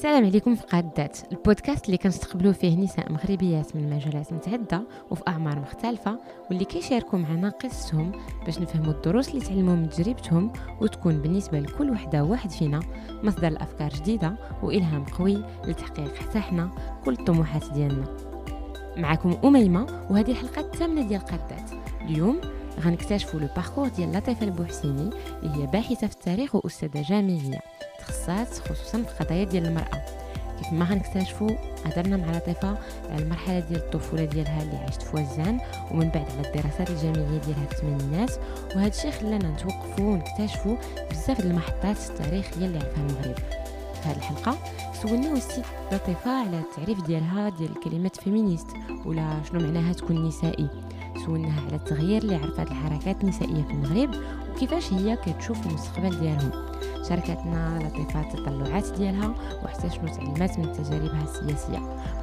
السلام عليكم في قادات البودكاست اللي كنستقبلوا فيه نساء مغربيات من مجالات متعدده وفي اعمار مختلفه واللي كيشاركوا معنا قصصهم باش نفهموا الدروس اللي تعلموا من تجربتهم وتكون بالنسبه لكل وحده واحد فينا مصدر لافكار جديده والهام قوي لتحقيق حتى حنا كل الطموحات ديالنا معكم اميمه وهذه الحلقه الثامنه ديال قادات اليوم غنكتشفوا لو باركور ديال لطيفه البوحسيني اللي هي باحثه في التاريخ واستاذه جامعيه تخصصات خصوصا في القضايا ديال المراه كيف ما غنكتشفوا هضرنا مع لطيفه على المرحله ديال الطفوله ديالها اللي عاشت في وزان ومن بعد على الدراسات الجامعيه ديالها في الثمانينات وهذا الشيء خلانا نتوقفوا ونكتشفوا بزاف المحطات التاريخيه اللي عرفها المغرب في هذه الحلقه سولنا السيد لطيفه على التعريف ديالها ديال كلمه فيمينيست ولا شنو معناها تكون نسائي سولناها على التغيير اللي عرفت الحركات النسائيه في المغرب وكيفاش هي كتشوف المستقبل ديالهم شاركتنا لطيفه التطلعات ديالها وحتى شنو تعلمات من تجاربها السياسيه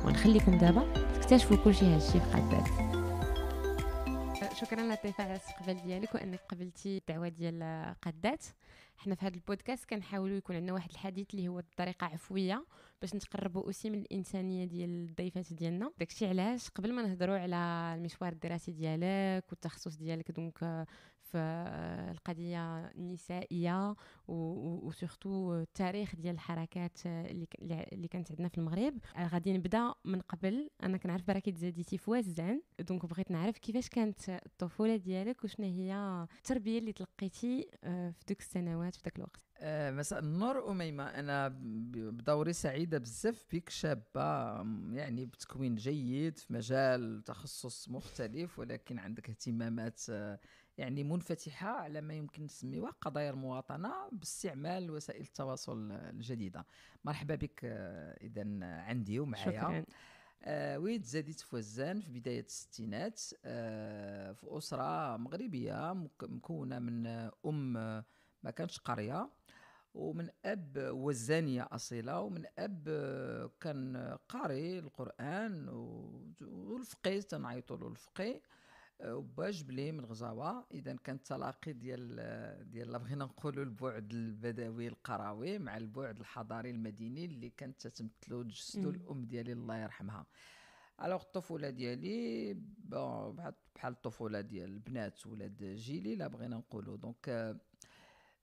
ونخليكم دابا تكتشفوا كل شيء هادشي في قلبات شكرا لطيفه على الاستقبال ديالك وانك قبلتي الدعوه ديال قدات حنا في هذا البودكاست كنحاولوا يكون عندنا واحد الحديث اللي هو بطريقه عفويه باش نتقربوا اوسي من الانسانيه ديال الضيفات ديالنا داكشي علاش قبل ما نهضروا على المشوار الدراسي ديالك والتخصص ديالك دونك آه، في آه، القضيه النسائيه وسورتو آه، التاريخ ديال الحركات آه، اللي كانت عندنا في المغرب غادي نبدا من قبل انا كنعرف بركي تزاديتي في وازان دونك بغيت نعرف كيفاش كانت الطفوله ديالك وشنا هي التربيه اللي تلقيتي في دوك السنوات في ذاك الوقت مساء النور أميمة أنا بدوري سعيدة بزاف بك شابة يعني بتكوين جيد في مجال تخصص مختلف ولكن عندك اهتمامات يعني منفتحه على ما يمكن نسميوها قضايا المواطنه باستعمال وسائل التواصل الجديده مرحبا بك آه، اذا عندي ومعايا شكرا آه ولد زاديت فوزان في بداية الستينات آه في أسرة مغربية مكونة من آه، أم آه، ما كانش قرية ومن أب وزانية أصيلة ومن أب كان قاري القرآن والفقيه تنعيطوا له الفقيه وباج بلي من غزاوة إذا كان تلاقي ديال ديال بغينا نقولوا البعد البدوي القراوي مع البعد الحضاري المديني اللي كانت تتمثلو جستو الأم ديالي الله يرحمها الوغ الطفوله ديالي بحال بحال الطفوله ديال البنات ولاد جيلي لا بغينا نقولوا دونك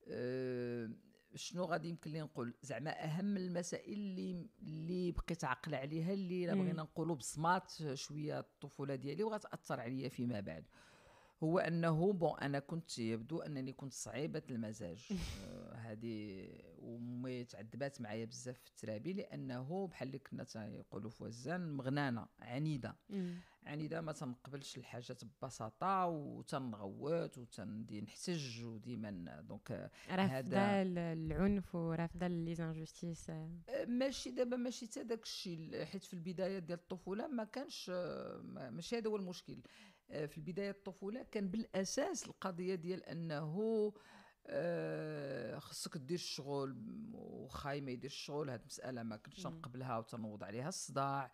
أه شنو غادي يمكن لي نقول زعما اهم المسائل اللي اللي بقيت عاقله عليها اللي الا بغينا نقولوا بصمات شويه الطفوله ديالي وغتاثر عليا فيما بعد هو انه بون انا كنت يبدو انني كنت صعيبه المزاج آه، هذه آه ومي تعذبات معايا بزاف في الترابي لانه بحال اللي كنا تيقولوا في وزان مغنانه عنيده يعني اذا ما تنقبلش الحاجات ببساطه وتنغوت وتندي نحتج وديما دونك آه، هذا العنف ورافضه لي زانجوستيس ماشي دابا ماشي حتى داك الشيء حيت في البدايه ديال الطفوله ما كانش آه، ماشي هذا هو المشكل آه، في البدايه الطفوله كان بالاساس القضيه ديال انه أه خصك دير الشغل وخاي ما يدير الشغل هاد المساله ما كنتش نقبلها وتنوض عليها الصداع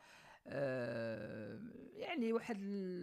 آه، يعني واحد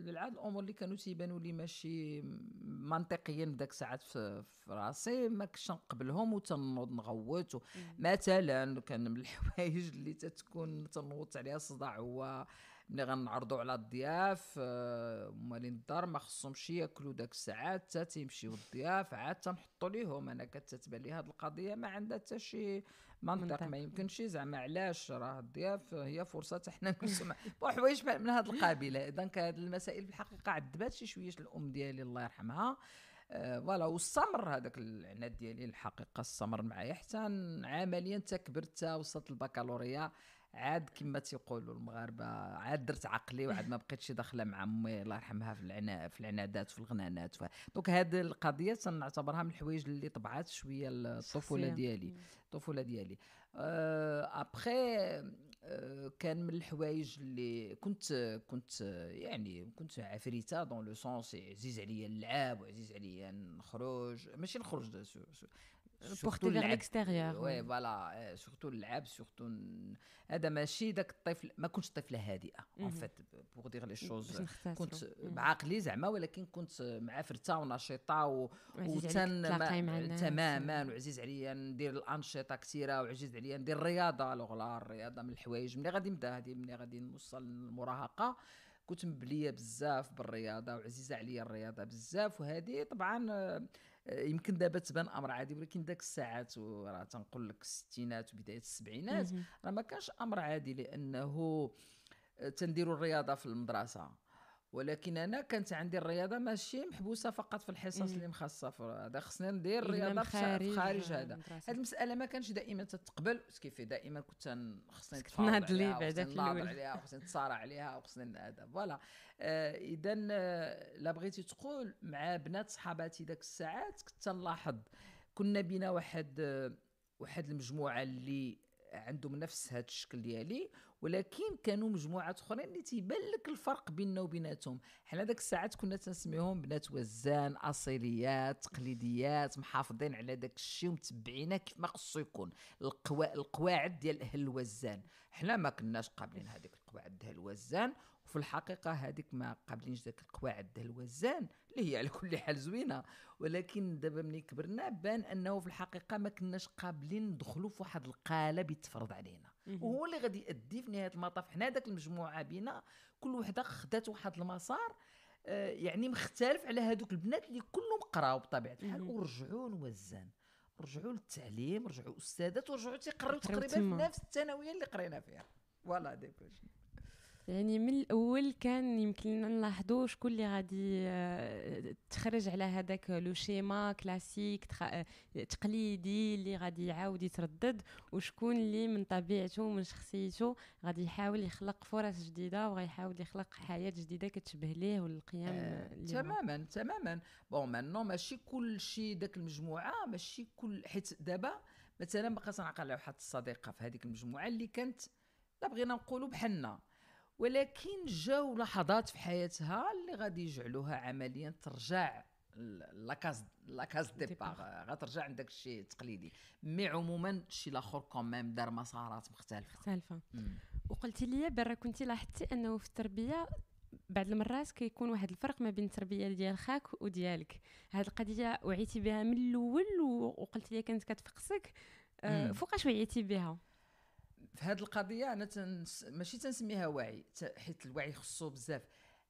العدد الامور اللي كانوا تيبانوا لي ماشي منطقيا داك الساعات في, في راسي ما كنتش نقبلهم وتنوض نغوت مثلا كان من الحوايج اللي تتكون تنوض عليها الصداع هو ملي غنعرضوا على الضياف آه، مالين الدار ما خصهمش ياكلوا داك الساعات حتى تيمشيو الضياف عاد تنحطوا ليهم انا كتتبان لي هذه القضيه ما عندها حتى شي منطق ما يمكنش زعما علاش راه الضياف هي فرصه حنا نسمع وحوايج من هذا القبيل دونك هذه المسائل في الحقيقه عذبات شي شويه الام ديالي الله يرحمها آه، فوالا آه والسمر هذاك العناد ديالي الحقيقه السمر معايا حتى عمليا تكبرت وصلت البكالوريا عاد كما تيقولوا المغاربه عاد درت عقلي وعاد ما بقيتش داخله مع امي الله يرحمها في العنا في العنادات في الغنانات ف... دونك هذه القضيه تنعتبرها من الحوايج اللي طبعات شويه الطفوله ديالي الطفوله ديالي أه ابخي أه كان من الحوايج اللي كنت كنت يعني كنت عفريته دون لو سونس عزيز عليا اللعب وعزيز عليا نخرج ماشي نخرج بورتي فيغ ليكستيريور وي فوالا سورتو اللعب سورتو هذا ماشي داك الطفل ما كنتش طفله هادئه اون فيت بوغ دير لي شوز كنت بعقلي زعما ولكن كنت معفرته ونشيطه و... وتن ما... تماما وعزيز عليا ندير الانشطه كثيره وعزيز عليا ندير الرياضه لوغ الرياضه من الحوايج ملي غادي نبدا هذه ملي غادي نوصل للمراهقه كنت مبليه بزاف بالرياضه وعزيزه عليا الرياضه بزاف وهذه طبعا آه، يمكن دابا تبان امر عادي ولكن داك الساعات وراه تنقول لك الستينات وبدايه السبعينات راه ما كانش امر عادي لانه آه، تنديروا الرياضه في المدرسه ولكن انا كانت عندي الرياضه ماشي محبوسه فقط في الحصص اللي مخصصه هذا خصنا ندير الرياضه خارج, خارج هذا هذه المساله ما كانش دائما تتقبل كيف دائما كنت خصني نتفاوض عليها خصني نتصارع عليها وخصني هذا فوالا آه، اذا آه، لا بغيتي تقول مع بنات صحاباتي ذاك الساعات كنت نلاحظ كنا بينا واحد آه، واحد المجموعه اللي عندهم نفس هذا الشكل ديالي ولكن كانوا مجموعات اخرين اللي تيبان لك الفرق بيننا وبيناتهم حنا داك الساعات كنا تنسميهم بنات وزان اصيليات تقليديات محافظين على داك الشيء ومتبعينه كيف ما خصو يكون القوا... القواعد ديال اهل الوزان حنا ما كناش قابلين هذيك القواعد ديال الوزان وفي الحقيقه هذيك ما قابلينش ذاك القواعد ديال الوزان اللي هي على كل حال زوينه ولكن دابا ملي كبرنا بان انه في الحقيقه ما كناش قابلين ندخلوا في واحد القالب يتفرض علينا وهو اللي غادي يؤدي في نهايه المطاف حنا ذاك المجموعه بينا كل وحده خدات واحد المسار آه، يعني مختلف على هذوك البنات اللي كلهم قراو بطبيعه الحال ورجعوا الوزان رجعوا للتعليم رجعوا استاذات ورجعوا تيقراو تقريبا في نفس الثانويه اللي قرينا فيها فوالا دي يعني من الاول كان يمكن لنا نلاحظوا شكون اللي غادي آه، تخرج على هذاك لو شيما كلاسيك آه، تقليدي اللي غادي يعاود يتردد وشكون اللي من طبيعته ومن شخصيته غادي يحاول يخلق فرص جديده وغيحاول يخلق حياه جديده كتشبه ليه والقيم آه تماما تماما بون مانو ماشي كل شيء داك المجموعه ماشي كل حيت دابا مثلا بقى تنعقل على واحد الصديقه في هذيك المجموعه اللي كانت لا بغينا نقولوا بحالنا ولكن جاو لحظات في حياتها اللي غادي يجعلوها عمليا ترجع لاكاز لاكاز ديبار غترجع عندك الشيء التقليدي مي عموما شي لاخر كوميم دار مسارات مختلفه مختلفه وقلتي لي برا كنتي لاحظتي انه في التربيه بعض المرات كيكون واحد الفرق ما بين التربيه ديال خاك وديالك هاد القضيه وعيتي بها من الاول وقلت لي كانت كتفقسك آه، فوقاش وعيتي بها في هذه القضيه انا تنس... ماشي تنسميها وعي حيت الوعي خصو بزاف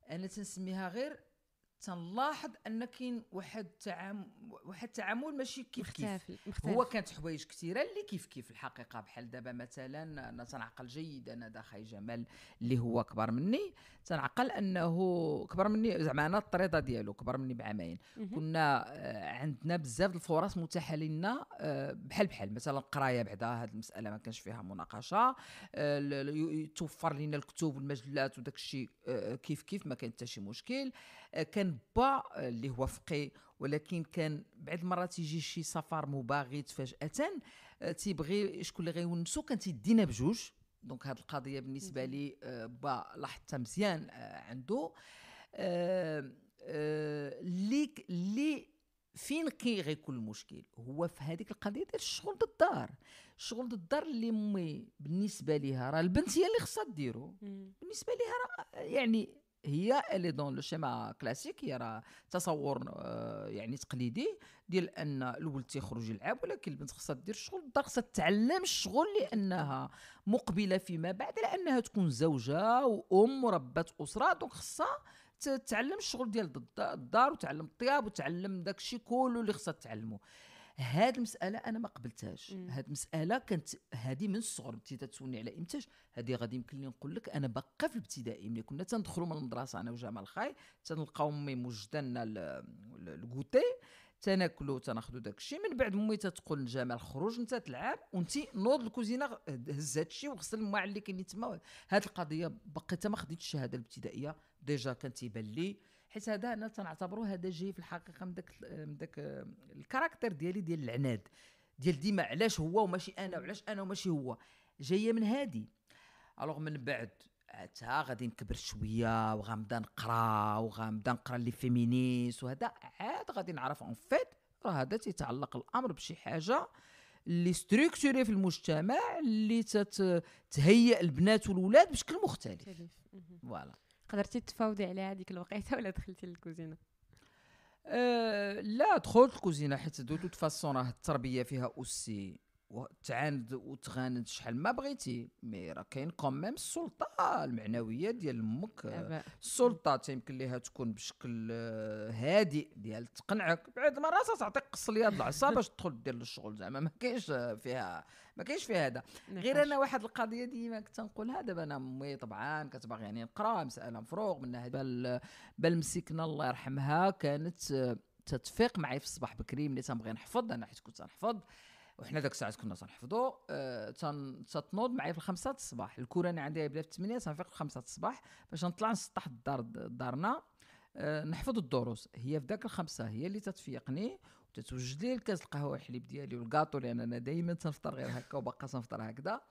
انا تنسميها غير تنلاحظ ان كاين واحد التعامل واحد التعامل ماشي كيف مختلف. كيف مختلف. هو كانت حوايج كثيره اللي كيف كيف الحقيقه بحال دابا مثلا انا تنعقل جيدا انا داخل جمال اللي هو كبر مني تنعقل انه كبر مني زعما انا الطريضه ديالو كبر مني بعامين كنا آه، عندنا بزاف الفرص متاحه آه، لنا بحال بحال مثلا القرايه بعدا هذه المساله ما كانش فيها مناقشه آه، توفر لنا الكتب والمجلات وداك الشيء كيف كيف ما كان حتى شي مشكل آه، كان با آه، اللي هو فقي ولكن كان بعد المرات يجي شي سفر مباغت فجاه آه، تيبغي شكون اللي غيونسو كان تيدينا بجوج دونك هذه القضيه بالنسبه لي با لاحظتها مزيان عنده اللي اللي فين كي غيكون المشكل هو في هذيك القضيه ديال الشغل ضد الدار الشغل ضد الدار اللي امي بالنسبه ليها راه البنت هي اللي خصها ديرو بالنسبه ليها راه يعني هي اللي دون لو شيما كلاسيك هي راه تصور آه، يعني تقليدي ديال ان الولد تيخرج يلعب ولكن البنت خصها دير الشغل الدار خصها تتعلم الشغل لانها مقبله فيما بعد لانها تكون زوجه وام وربات اسره دونك خصها تتعلم الشغل ديال الدار وتعلم الطياب وتعلم داكشي كله اللي خصها تعلمه هاد المساله انا ما قبلتهاش هاد المساله كانت هادي من الصغر بديت تسولني على امتاش هادي غادي يمكن لي نقول لك انا باقا في الابتدائي ملي كنا تندخلوا من المدرسه انا وجمال خاي تنلقاو امي موجده لنا الكوتي تناخذوا داك الشيء من بعد امي تتقول لجمال خرج انت تلعب وانت نوض الكوزينه هز الشيء وغسل الماء اللي كاين تما هاد القضيه باقي ما خديتش الشهاده الابتدائيه ديجا كان تيبان لي حيت هذا انا تنعتبرو هذا جاي في الحقيقه من داك من داك الكاركتر ديالي ديال العناد ديال ديما علاش هو وماشي انا وعلاش انا وماشي هو جايه من هادي الوغ من بعد عاد غادي نكبر شويه وغنبدا نقرا وغنبدا نقرا لي فيمينيست وهذا عاد غادي نعرف اون فيت راه هذا تيتعلق الامر بشي حاجه اللي ستركتوري في المجتمع اللي تهيئ البنات والولاد بشكل مختلف فوالا قدرتي تفاوضي عليها هذيك الوقيته ولا دخلتي للكوزينه أه لا دخلت الكوزينه حيت دو توت فاسون راه التربيه فيها اوسي وتعاند وتغاند شحال ما بغيتي مي راه كاين كوميم السلطه المعنويه ديال امك السلطه تيمكن ليها تكون بشكل آه، هادئ ديال تقنعك بعد المرات تعطيك قص اليد العصا باش تدخل دير الشغل زعما ما كاينش فيها ما كاينش فيها هذا غير انا واحد القضيه ديما كنت نقولها دابا انا امي طبعا يعني نقرا مساله مفروغ منها بل بل مسكنا الله يرحمها كانت آه، تتفيق معي في الصباح بكري ملي تنبغي نحفظ انا حيت كنت نحفظ وحنا ذاك الساعات كنا تنحفظوا أه تنوض معايا في الخمسة الصباح الكورة انا عندي بدا في 8 تنفيق في الخمسة الصباح باش نطلع نسطح الدار دارنا أه نحفظ الدروس هي في ذاك الخمسة هي اللي تتفيقني وتتوجد لي الكاس القهوه الحليب ديالي والكاطو لان انا دائما تنفطر غير هكا وباقا تنفطر هكذا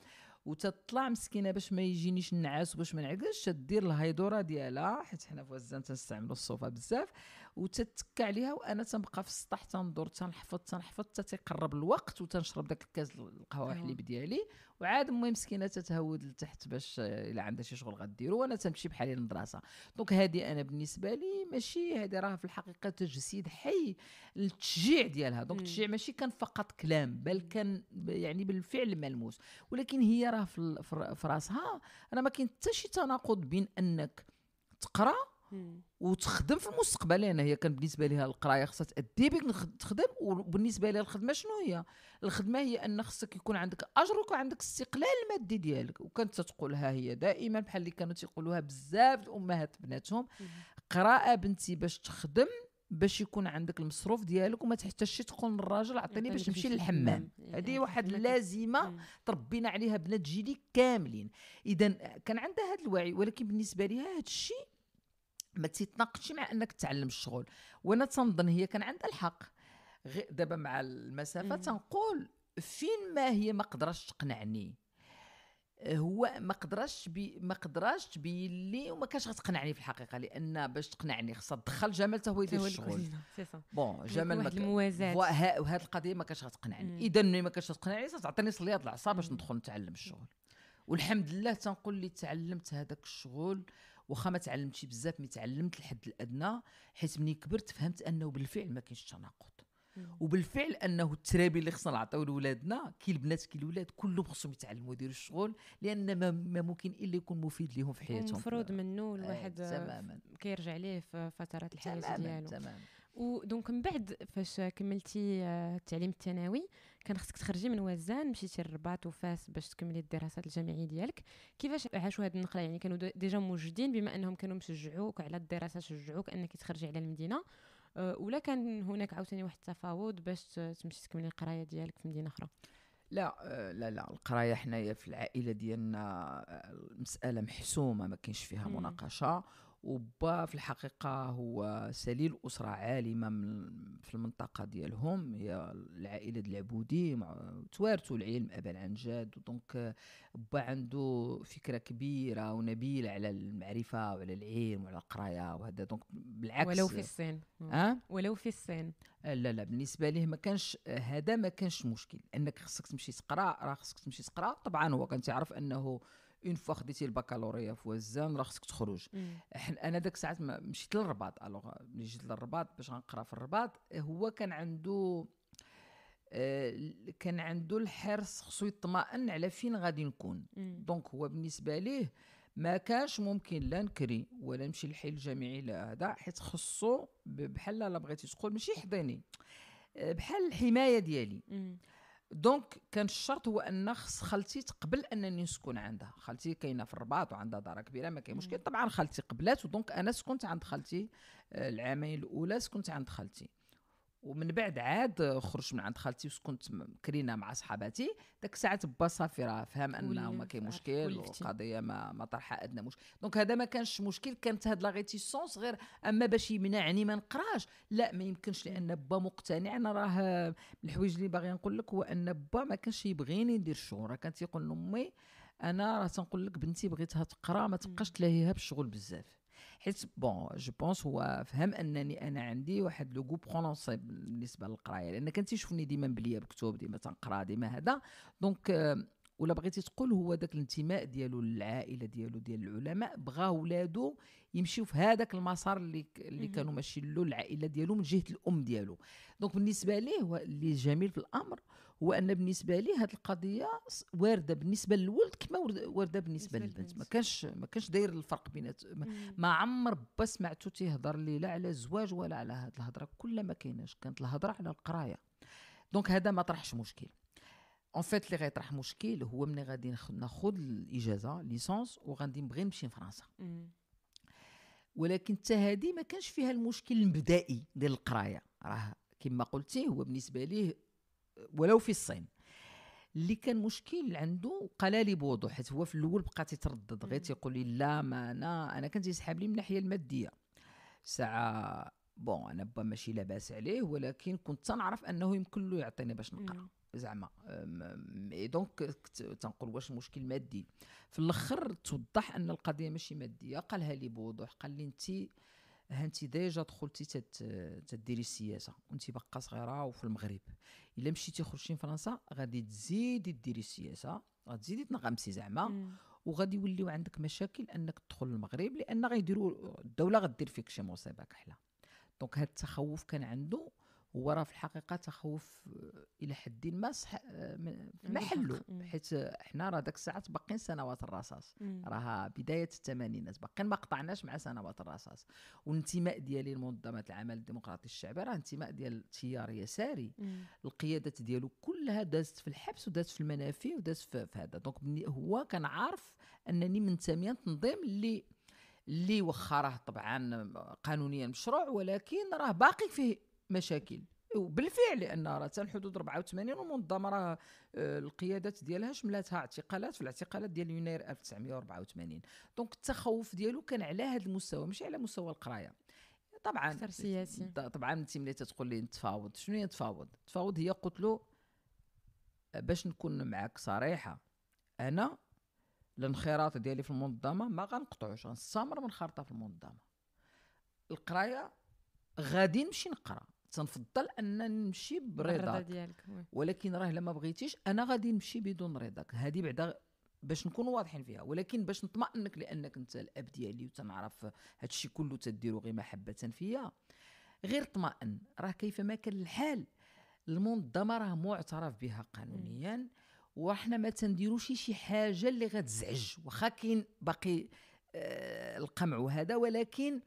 وتطلع مسكينه باش ما يجينيش النعاس وباش ما نعقلش تدير الهيدوره ديالها حيت حنا في وزان تنستعملوا الصوفه بزاف وتتكى عليها وانا تنبقى في السطح تندور تنحفظ تنحفظ حتى تيقرب الوقت وتنشرب داك الكاس القهوه الحليب ديالي وعاد المهم مسكينه تتهود لتحت باش الا عندها شي شغل غديرو وانا تنمشي بحالي للمدرسه دونك هذه انا بالنسبه لي ماشي هذه راه في الحقيقه تجسيد حي للتشجيع ديالها دونك التشجيع ماشي كان فقط كلام بل كان يعني بالفعل ملموس ولكن هي راه في راسها راه ما كاين حتى شي تناقض بين انك تقرا وتخدم في المستقبل لان يعني هي كان بالنسبه لها القرايه خصها تادي بك تخدم وبالنسبه لها الخدمه شنو هي الخدمه هي ان خصك يكون عندك اجرك وعندك استقلال المادي ديالك وكانت تقولها هي دائما بحال اللي كانوا تيقولوها بزاف الامهات بناتهم قراءه بنتي باش تخدم باش يكون عندك المصروف ديالك وما تحتاجش تقول للراجل عطيني باش نمشي للحمام إيه، يعني هذه واحد اللازمه تربينا عليها بنات جيلي كاملين اذا كان عندها هذا الوعي ولكن بالنسبه لها هذا الشيء ما تيتناقضش مع انك تعلم الشغل وانا تنظن هي كان عندها الحق دابا مع المسافه تنقول فين ما هي ما قدرتش تقنعني هو ما قدرش بي ما قدرش تبين لي وما كانش غتقنعني في الحقيقه لان باش تقنعني خصها تدخل جمال حتى هو يدير الشغل بون جمال ما الموازات وهاد القضيه ما كانش غتقنعني اذا ما كانش غتقنعني تعطيني صليات العصا باش ندخل نتعلم الشغل والحمد لله تنقول لي تعلمت هذاك الشغل واخا ما تعلمتش بزاف مي تعلمت الحد الادنى حيت ملي كبرت فهمت انه بالفعل ما كاينش تناقض وبالفعل انه الترابي اللي خصنا نعطيو لولادنا كي البنات كي الولاد كلهم خصهم يتعلموا يديروا الشغل لان ما, ما ممكن الا يكون مفيد لهم في حياتهم المفروض منه آه، الواحد آه تماما كيرجع ليه في فترات الحياه ديالو تماما ودونك من بعد فاش كملتي آه، التعليم الثانوي كان خصك تخرجي من وزان مشيتي للرباط وفاس باش تكملي الدراسات الجامعيه ديالك كيفاش عاشوا هذه النقله يعني كانوا ديجا موجدين بما انهم كانوا مشجعوك على الدراسه شجعوك انك تخرجي على المدينه أه، ولا كان هناك عاوتاني واحد التفاوض باش تمشي تكملي القرايه ديالك في مدينه اخرى لا أه، لا لا القرايه حنايا في العائله ديالنا المساله أه، محسومه ما كاينش فيها مناقشه وبا في الحقيقة هو سليل أسرة عالمة في المنطقة ديالهم هي العائلة العبودي توارثوا العلم أبا عن جد دونك با عنده فكرة كبيرة ونبيلة على المعرفة وعلى العلم وعلى القراية وهذا دونك بالعكس ولو في الصين أه؟ ولو في الصين آه، لا لا بالنسبة ليه ما كانش هذا ما كانش مشكل أنك خصك تمشي تقرا راه خصك تمشي تقرا طبعا هو كان تعرف أنه اون فوا خديتي البكالوريا في وزان راه خصك تخرج انا ذاك الساعات مشيت للرباط الوغ ملي جيت للرباط باش غنقرا في الرباط هو كان عنده آه، كان عنده الحرص خصو يطمئن على فين غادي نكون دونك هو بالنسبه ليه ما كانش ممكن لا نكري ولا نمشي للحي الجامعي لا هذا حيت خصو بحال لا بغيتي تقول ماشي يحضني آه، بحال الحمايه ديالي مم. دونك كان الشرط هو ان خص خالتي تقبل انني نسكن عندها خالتي كاينه في الرباط وعندها دار كبيره ما كاين مشكل طبعا خالتي قبلات ودونك انا سكنت عند خالتي آه، العامين الاولى سكنت عند خالتي ومن بعد عاد خرجت من عند خالتي وسكنت مكرينه مع صحاباتي داك ساعه با صافي راه فهم انه ما كاين مشكل والقضيه ما ما طرحها ادنى مشكل دونك هذا ما كانش مشكل كانت هاد لا ريتيسونس غير اما باش يمنعني ما نقراش لا ما يمكنش لان با مقتنع انا راه الحوايج اللي باغي نقول لك هو ان با ما كانش يبغيني ندير الشغل راه كان تيقول لامي انا راه تنقول لك بنتي بغيتها تقرا ما تبقاش تلاهيها بالشغل بزاف حيت بون جو بونس هو فهم انني انا عندي واحد لو كو برونونسي بالنسبه للقرايه لان كان تيشوفني ديما مبليه بكتب ديما تنقرا ديما هذا دونك آه، ولا بغيتي تقول هو داك الانتماء ديالو للعائله ديالو ديال العلماء بغا ولادو يمشيو في هذاك المسار اللي اللي كانوا ماشيين له العائله ديالو من جهه الام ديالو دونك بالنسبه ليه اللي جميل في الامر هو ان بالنسبه لي هذه القضيه وارده بالنسبه للولد كما وارده بالنسبه للبنت ما كانش ما كانش داير الفرق بينات ما عمر با سمعته تيهضر لي لا على الزواج ولا على هذه الهضره كلها ما كايناش كانت الهضره على القرايه دونك هذا ما طرحش مشكل اون فيت اللي غيطرح مشكل هو ملي غادي ناخذ الاجازه ليسونس وغادي نبغي نمشي لفرنسا ولكن حتى هذه ما كانش فيها المشكل البدائي ديال القرايه راه كما قلتي هو بالنسبه ليه ولو في الصين اللي كان مشكل عنده قلالي لي بوضوح حيت هو في الاول بقى تيتردد غير تيقول لي لا ما انا انا كان تيسحب لي من الناحيه الماديه ساعه بون انا با ماشي لاباس عليه ولكن كنت تنعرف انه يمكن له يعطيني باش نقرا زعما دونك تنقول واش المشكل مادي في الاخر توضح ان القضيه ماشي ماديه قالها لي بوضوح قال لي انت ها انت ديجا دخلتي تديري السياسه وانت باقا صغيره وفي المغرب الا مشيتي خرجتي من فرنسا غادي تزيدي ديري السياسه غتزيدي تنغمسي زعما وغادي يوليو عندك مشاكل انك تدخل المغرب لان غيديروا الدوله غدير فيك شي مصيبه كحله دونك هاد التخوف كان عنده هو راه في الحقيقه تخوف آه، الى حد ما صح آه، في محله حيت آه، حنا راه داك الساعات باقيين سنوات الرصاص راها بدايه الثمانينات باقيين ما قطعناش مع سنوات الرصاص والانتماء ديالي لمنظمه العمل الديمقراطي الشعبي راه انتماء ديال تيار يساري القيادات ديالو كلها دازت في الحبس ودازت في المنافي ودازت في, في هذا دونك هو كان عارف انني منتمي لتنظيم اللي اللي وخره راه طبعا قانونيا مشروع ولكن راه باقي فيه مشاكل وبالفعل لان راه حدود الحدود 84 المنظمه راه القيادات ديالها شملاتها اعتقالات في الاعتقالات ديال يناير 1984 دونك التخوف ديالو كان على هذا المستوى ماشي على مستوى القرايه طبعا اكثر سياسي طبعا انت ملي تتقول لي نتفاوض شنو هي نتفاوض التفاوض هي قلت له باش نكون معك صريحه انا الانخراط ديالي في المنظمه ما غنقطعوش غنستمر منخرطه في المنظمه القرايه غادي نمشي نقرا تنفضل ان نمشي برضاك ديالك ولكن راه لما بغيتيش انا غادي نمشي بدون رضاك هذه بعدا باش نكون واضحين فيها ولكن باش نطمئنك لانك انت الاب ديالي وتنعرف هادشي كله تديرو غير محبه فيا غير طمئن راه كيفما كان الحال المنظمه راه معترف بها قانونيا وحنا ما تنديروش شي حاجه اللي غتزعج واخا كاين باقي آه، القمع وهذا ولكن آه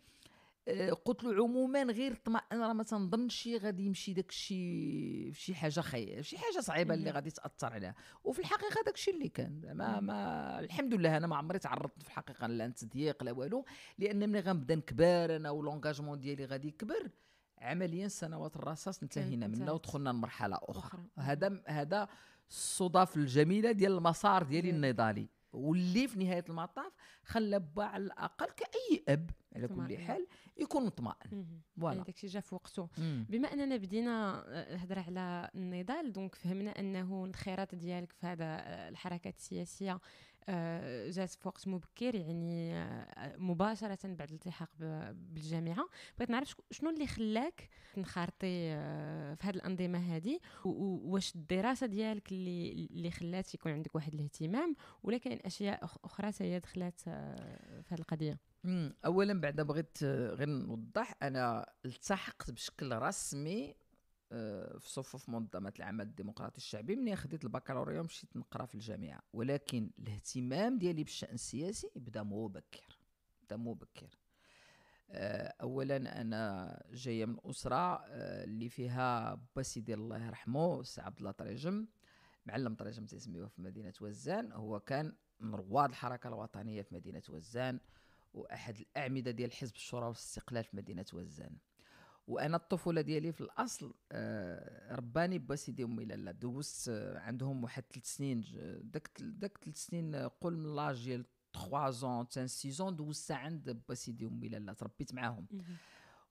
قلت له عموما غير اطمئن راه ما تنظنش غادي يمشي داك الشيء شي حاجه خي شي حاجه صعيبه اللي غادي تاثر عليها وفي الحقيقه داك الشيء اللي كان ما ما الحمد لله انا ما عمري تعرضت في الحقيقه لا لتضييق لا والو لان ملي غنبدا نكبر انا ولونجاجمون ديالي غادي يكبر عمليا سنوات الرصاص انتهينا منه ودخلنا لمرحله اخرى هذا هذا الصدف الجميله ديال المسار ديالي النضالي واللي في نهايه المطاف خلى با على الاقل كاي اب على كل حال يكون مطمئن فوالا يعني داكشي جا في وقته بما اننا بدينا الهضره آه، على النضال دونك فهمنا انه الخيرات ديالك في هذا آه، الحركات السياسيه آه، جات في وقت مبكر يعني آه، مباشره بعد الالتحاق بالجامعه بغيت نعرف شنو اللي خلاك تنخرطي آه، في هذه الانظمه هذه واش الدراسه ديالك اللي اللي خلات يكون عندك واحد الاهتمام ولا كاين اشياء اخرى هي دخلات في هذه القضيه اولا بعد بغيت غير نوضح انا التحقت بشكل رسمي في صفوف منظمة العمل الديمقراطي الشعبي مني خديت البكالوريا ومشيت نقرا في الجامعة ولكن الاهتمام ديالي بالشأن السياسي بدا مبكر بدا مبكر آه، اولا انا جايه من اسره آه، اللي فيها با سيدي الله يرحمه السي عبد الله طريجم معلم طريجم تسميه في مدينه وزان هو كان من رواد الحركه الوطنيه في مدينه وزان واحد الاعمده ديال حزب الشورى والاستقلال في مدينه وزان وانا الطفوله ديالي في الاصل آه، رباني با سيدي امي لالا دوزت آه، عندهم واحد ثلاث سنين داك داك ثلاث سنين آه، قول من لاج ديال 3 زون 5 سيزون دوزتها عند با سيدي امي لالا تربيت معاهم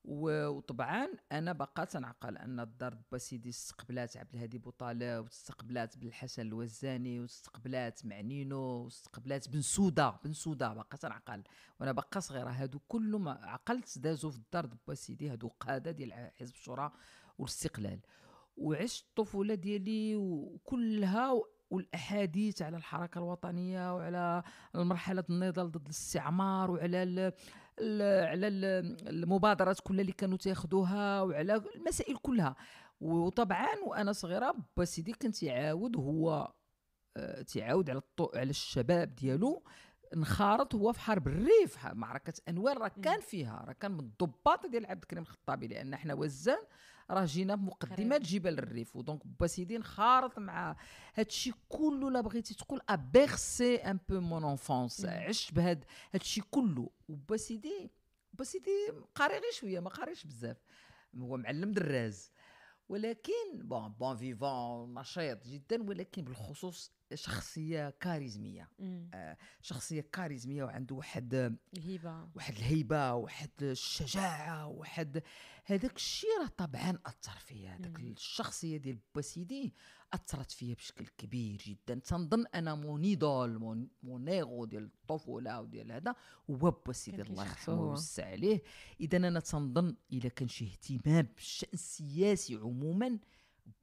وطبعا انا باقا تنعقل ان الدار سيدي استقبلات عبد الهادي بوطاله واستقبلات بالحسن الوزاني واستقبلات معنينو واستقبلات بن سوده بن سوده باقا تنعقل وانا باقا صغيره هادو كل ما عقلت دازو في الدار سيدي هادو قاده ديال حزب الشورى والاستقلال وعشت الطفوله ديالي وكلها والاحاديث على الحركه الوطنيه وعلى المرحله النضال ضد الاستعمار وعلى على المبادرات كلها اللي كانوا تاخذوها وعلى المسائل كلها وطبعا وانا صغيره با سيدي كان تيعاود هو آه، تيعاود على الطو... على الشباب ديالو انخرط هو في حرب الريف معركه انوار راه كان فيها راه كان من الضباط ديال عبد الكريم الخطابي لان حنا وزان راه جينا بمقدمه جبال الريف ودونك سيدي خارط مع هادشي كله لا بغيتي تقول ابيغسي ان بو مون انفونس عشت بهاد هادشي كله وبا سيدي با سيدي قاري غير شويه ما قاريش بزاف هو معلم دراز ولكن بون بون فيفون نشيط جدا ولكن بالخصوص شخصيه كاريزميه آه شخصيه كاريزميه وعنده واحد آه، الهيبه واحد الهيبه واحد الشجاعه واحد هذاك الشيء راه طبعا اثر فيا هذاك الشخصيه ديال بوسيدي اثرت فيا بشكل كبير جدا تنظن انا مونيدول ايدول مون, ديال الطفوله وديال هذا هو بوسيدي الله يرحمه ويوسع عليه اذا انا تنظن اذا كان شي اهتمام بالشان السياسي عموما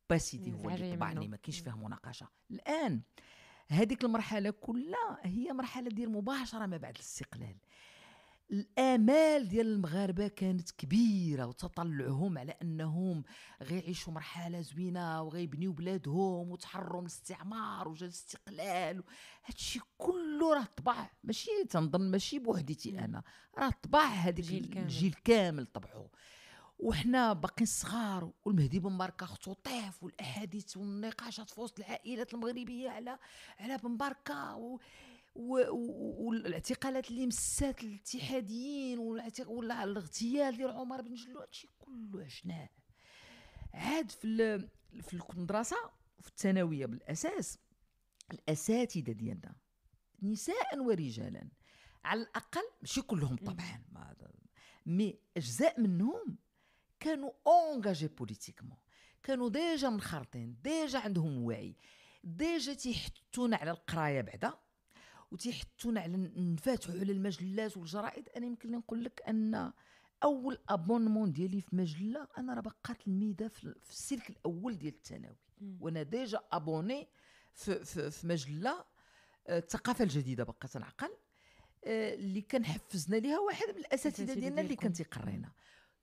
باسيتي هو اللي طبعني ما كاينش فيها مناقشه الان هذيك المرحله كلها هي مرحله ديال مباشره ما بعد الاستقلال الامال ديال المغاربه كانت كبيره وتطلعهم على انهم غيعيشوا مرحله زوينه وغيبنيو بلادهم وتحرروا من الاستعمار وجا الاستقلال هادشي كله راه طبع ماشي تنظن ماشي بوحديتي انا راه طبع هذيك الجيل كامل طبعه وحنا باقيين صغار والمهدي بن مبارك اختو طيف والاحاديث والنقاشات في وسط العائلات المغربيه على على بن مبارك والاعتقالات اللي مسات الاتحاديين ولا الاغتيال ديال عمر بن جلو هادشي كله عشناه عاد في في المدرسه في الثانويه بالاساس الاساتذه ديالنا نساء ورجالا على الاقل ماشي كلهم طبعا مي اجزاء منهم كانوا اونجاجي بوليتيكمون كانوا ديجا منخرطين ديجا عندهم وعي ديجا تيحتون على القرايه بعدا وتيحتون على نفاتحوا على المجلات والجرائد انا يمكن لي نقول لك ان اول ابونمون ديالي في مجله انا راه باقا تلميذه في السلك الاول ديال الثانوي وانا ديجا ابوني في, في, في مجله آه، الثقافه الجديده باقا تنعقل آه، اللي كان حفزنا ليها واحد من الاساتذه ديالنا اللي كان تيقرينا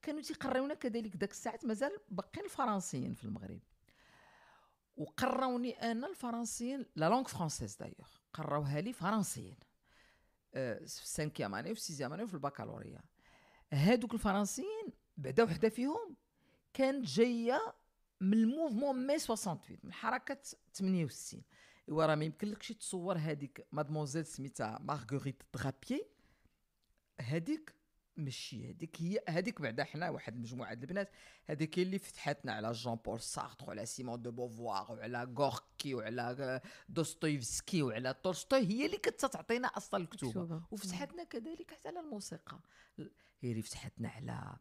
كانوا تيقريونا كذلك داك الساعات مازال باقيين الفرنسيين في المغرب وقراوني انا الفرنسيين لا لونغ فرونسيز دايوغ قراوها لي فرنسيين آه، في السانكيام اني وفي السيزيام اني وفي البكالوريا هادوك الفرنسيين بعدا وحده فيهم كانت جايه من الموفمون مي 68 من حركه 68 ايوا راه ما يمكنلكش تصور هذيك مادموزيل سميتها مارغوريت درابيي هذيك ماشي هذيك هي هذيك بعدا حنا واحد مجموعه البنات هذيك اللي فتحتنا على جون بول سارتر وعلى سيمون دو بوفوار وعلى غوركي وعلى دوستويفسكي وعلى تولستوي هي اللي كانت تعطينا اصلا الكتب وفتحتنا كذلك حتى على الموسيقى هي اللي فتحتنا على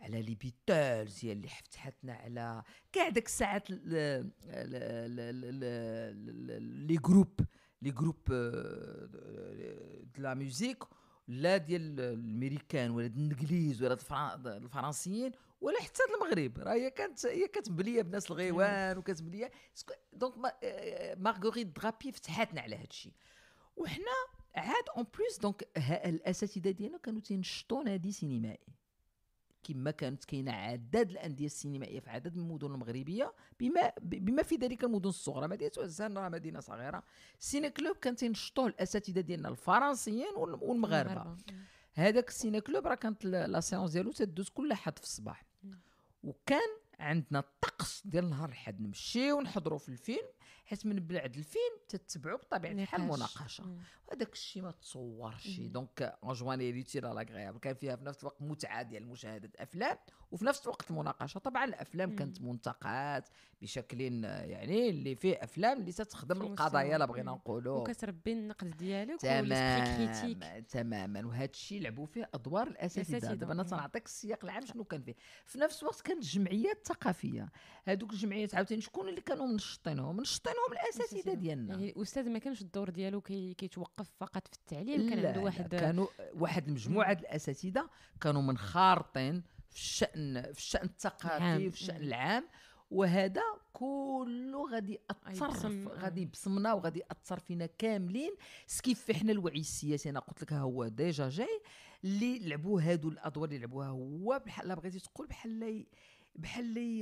على لي بيتلز هي اللي فتحتنا على كاع داك الساعات لي جروب لي جروب آه، آه، دو لا ميوزيك لا ديال الامريكان ولا ديال الانجليز ولا الفرنسيين ولا حتى المغرب راه هي كانت هي كتبليا بناس الغيوان وكتبليا دونك آه، مارغوريت درابي فتحاتنا على هذا الشيء وحنا عاد اون بليس دونك الاساتذه ديالنا كانوا تينشطونا نادي سينمائي كما كانت كاينه عدد الانديه السينمائيه في عدد من المدن المغربيه بما بما في ذلك المدن الصغرى مدينه وزان راه مدينه صغيره السينا كلوب كان تينشطوه الاساتذه ديالنا الفرنسيين والمغاربه هذاك السيني كلوب راه كانت لا سيونس ديالو تدوز كل حد في الصباح وكان عندنا الطقس ديال نهار الحد نمشيو نحضروا في الفيلم حيت من بعد الفيلم تتبعوا بطبيعه الحال مناقشه وهذاك الشيء ما تصورش دونك جواني ريتير لاغريابل كان فيها في نفس الوقت متعه ديال مشاهده افلام وفي نفس الوقت المناقشه طبعا الافلام كانت منتقات بشكل يعني اللي فيه افلام اللي تتخدم القضايا لا بغينا نقولوا وكتربي النقد ديالك تماما تماما وهذا الشيء لعبوا فيه ادوار الاساتذه دابا انا تنعطيك السياق العام شنو كان فيه في نفس الوقت كانت جمعيات ثقافيه هذوك الجمعيات عاوتاني شكون اللي كانوا منشطينهم شطينهم الاساتذه ديالنا يعني الاستاذ ما كانش الدور ديالو كيتوقف فقط في التعليم كان عنده واحد كانوا واحد المجموعه الاساتذه كانوا منخرطين في الشان في الشان الثقافي في الشان العام وهذا كله غادي ياثر غادي يبصمنا وغادي ياثر فينا كاملين سكيف حنا الوعي السياسي انا قلت لك هو ديجا جاي اللي لعبوا هادو الادوار اللي لعبوها هو بحال بغيتي تقول بحال بحال اللي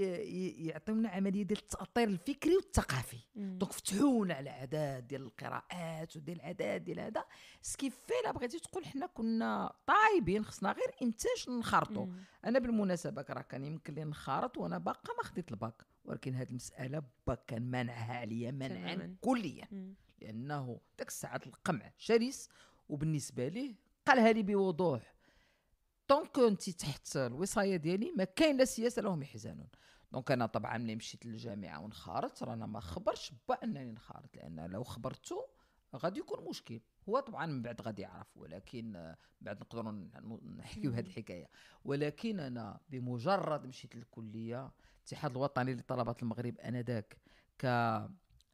يعطيونا عمليه ديال التاطير الفكري والثقافي دونك فتحونا على عدد ديال القراءات وديال عدد ديال هذا سكيفي لا بغيتي تقول حنا كنا طايبين خصنا غير انتاج نخرطوا انا بالمناسبه راه كان يمكن لي نخرط وانا باقا ما خديت الباك ولكن هذه المساله باك كان منعها عليا منعا كليا لانه ديك الساعه القمع شرس وبالنسبه ليه قالها لي بوضوح طونك انت تحت الوصايه ديالي ما كاين لا سياسه لهم يحزنون دونك انا طبعا ملي مشيت للجامعه ونخرجت رانا ما خبرش با انني نخرج لان لو خبرته غادي يكون مشكل هو طبعا من بعد غادي يعرف ولكن من بعد نقدروا نحكيو هذه الحكايه ولكن انا بمجرد مشيت للكليه الاتحاد الوطني لطلبه المغرب انذاك ك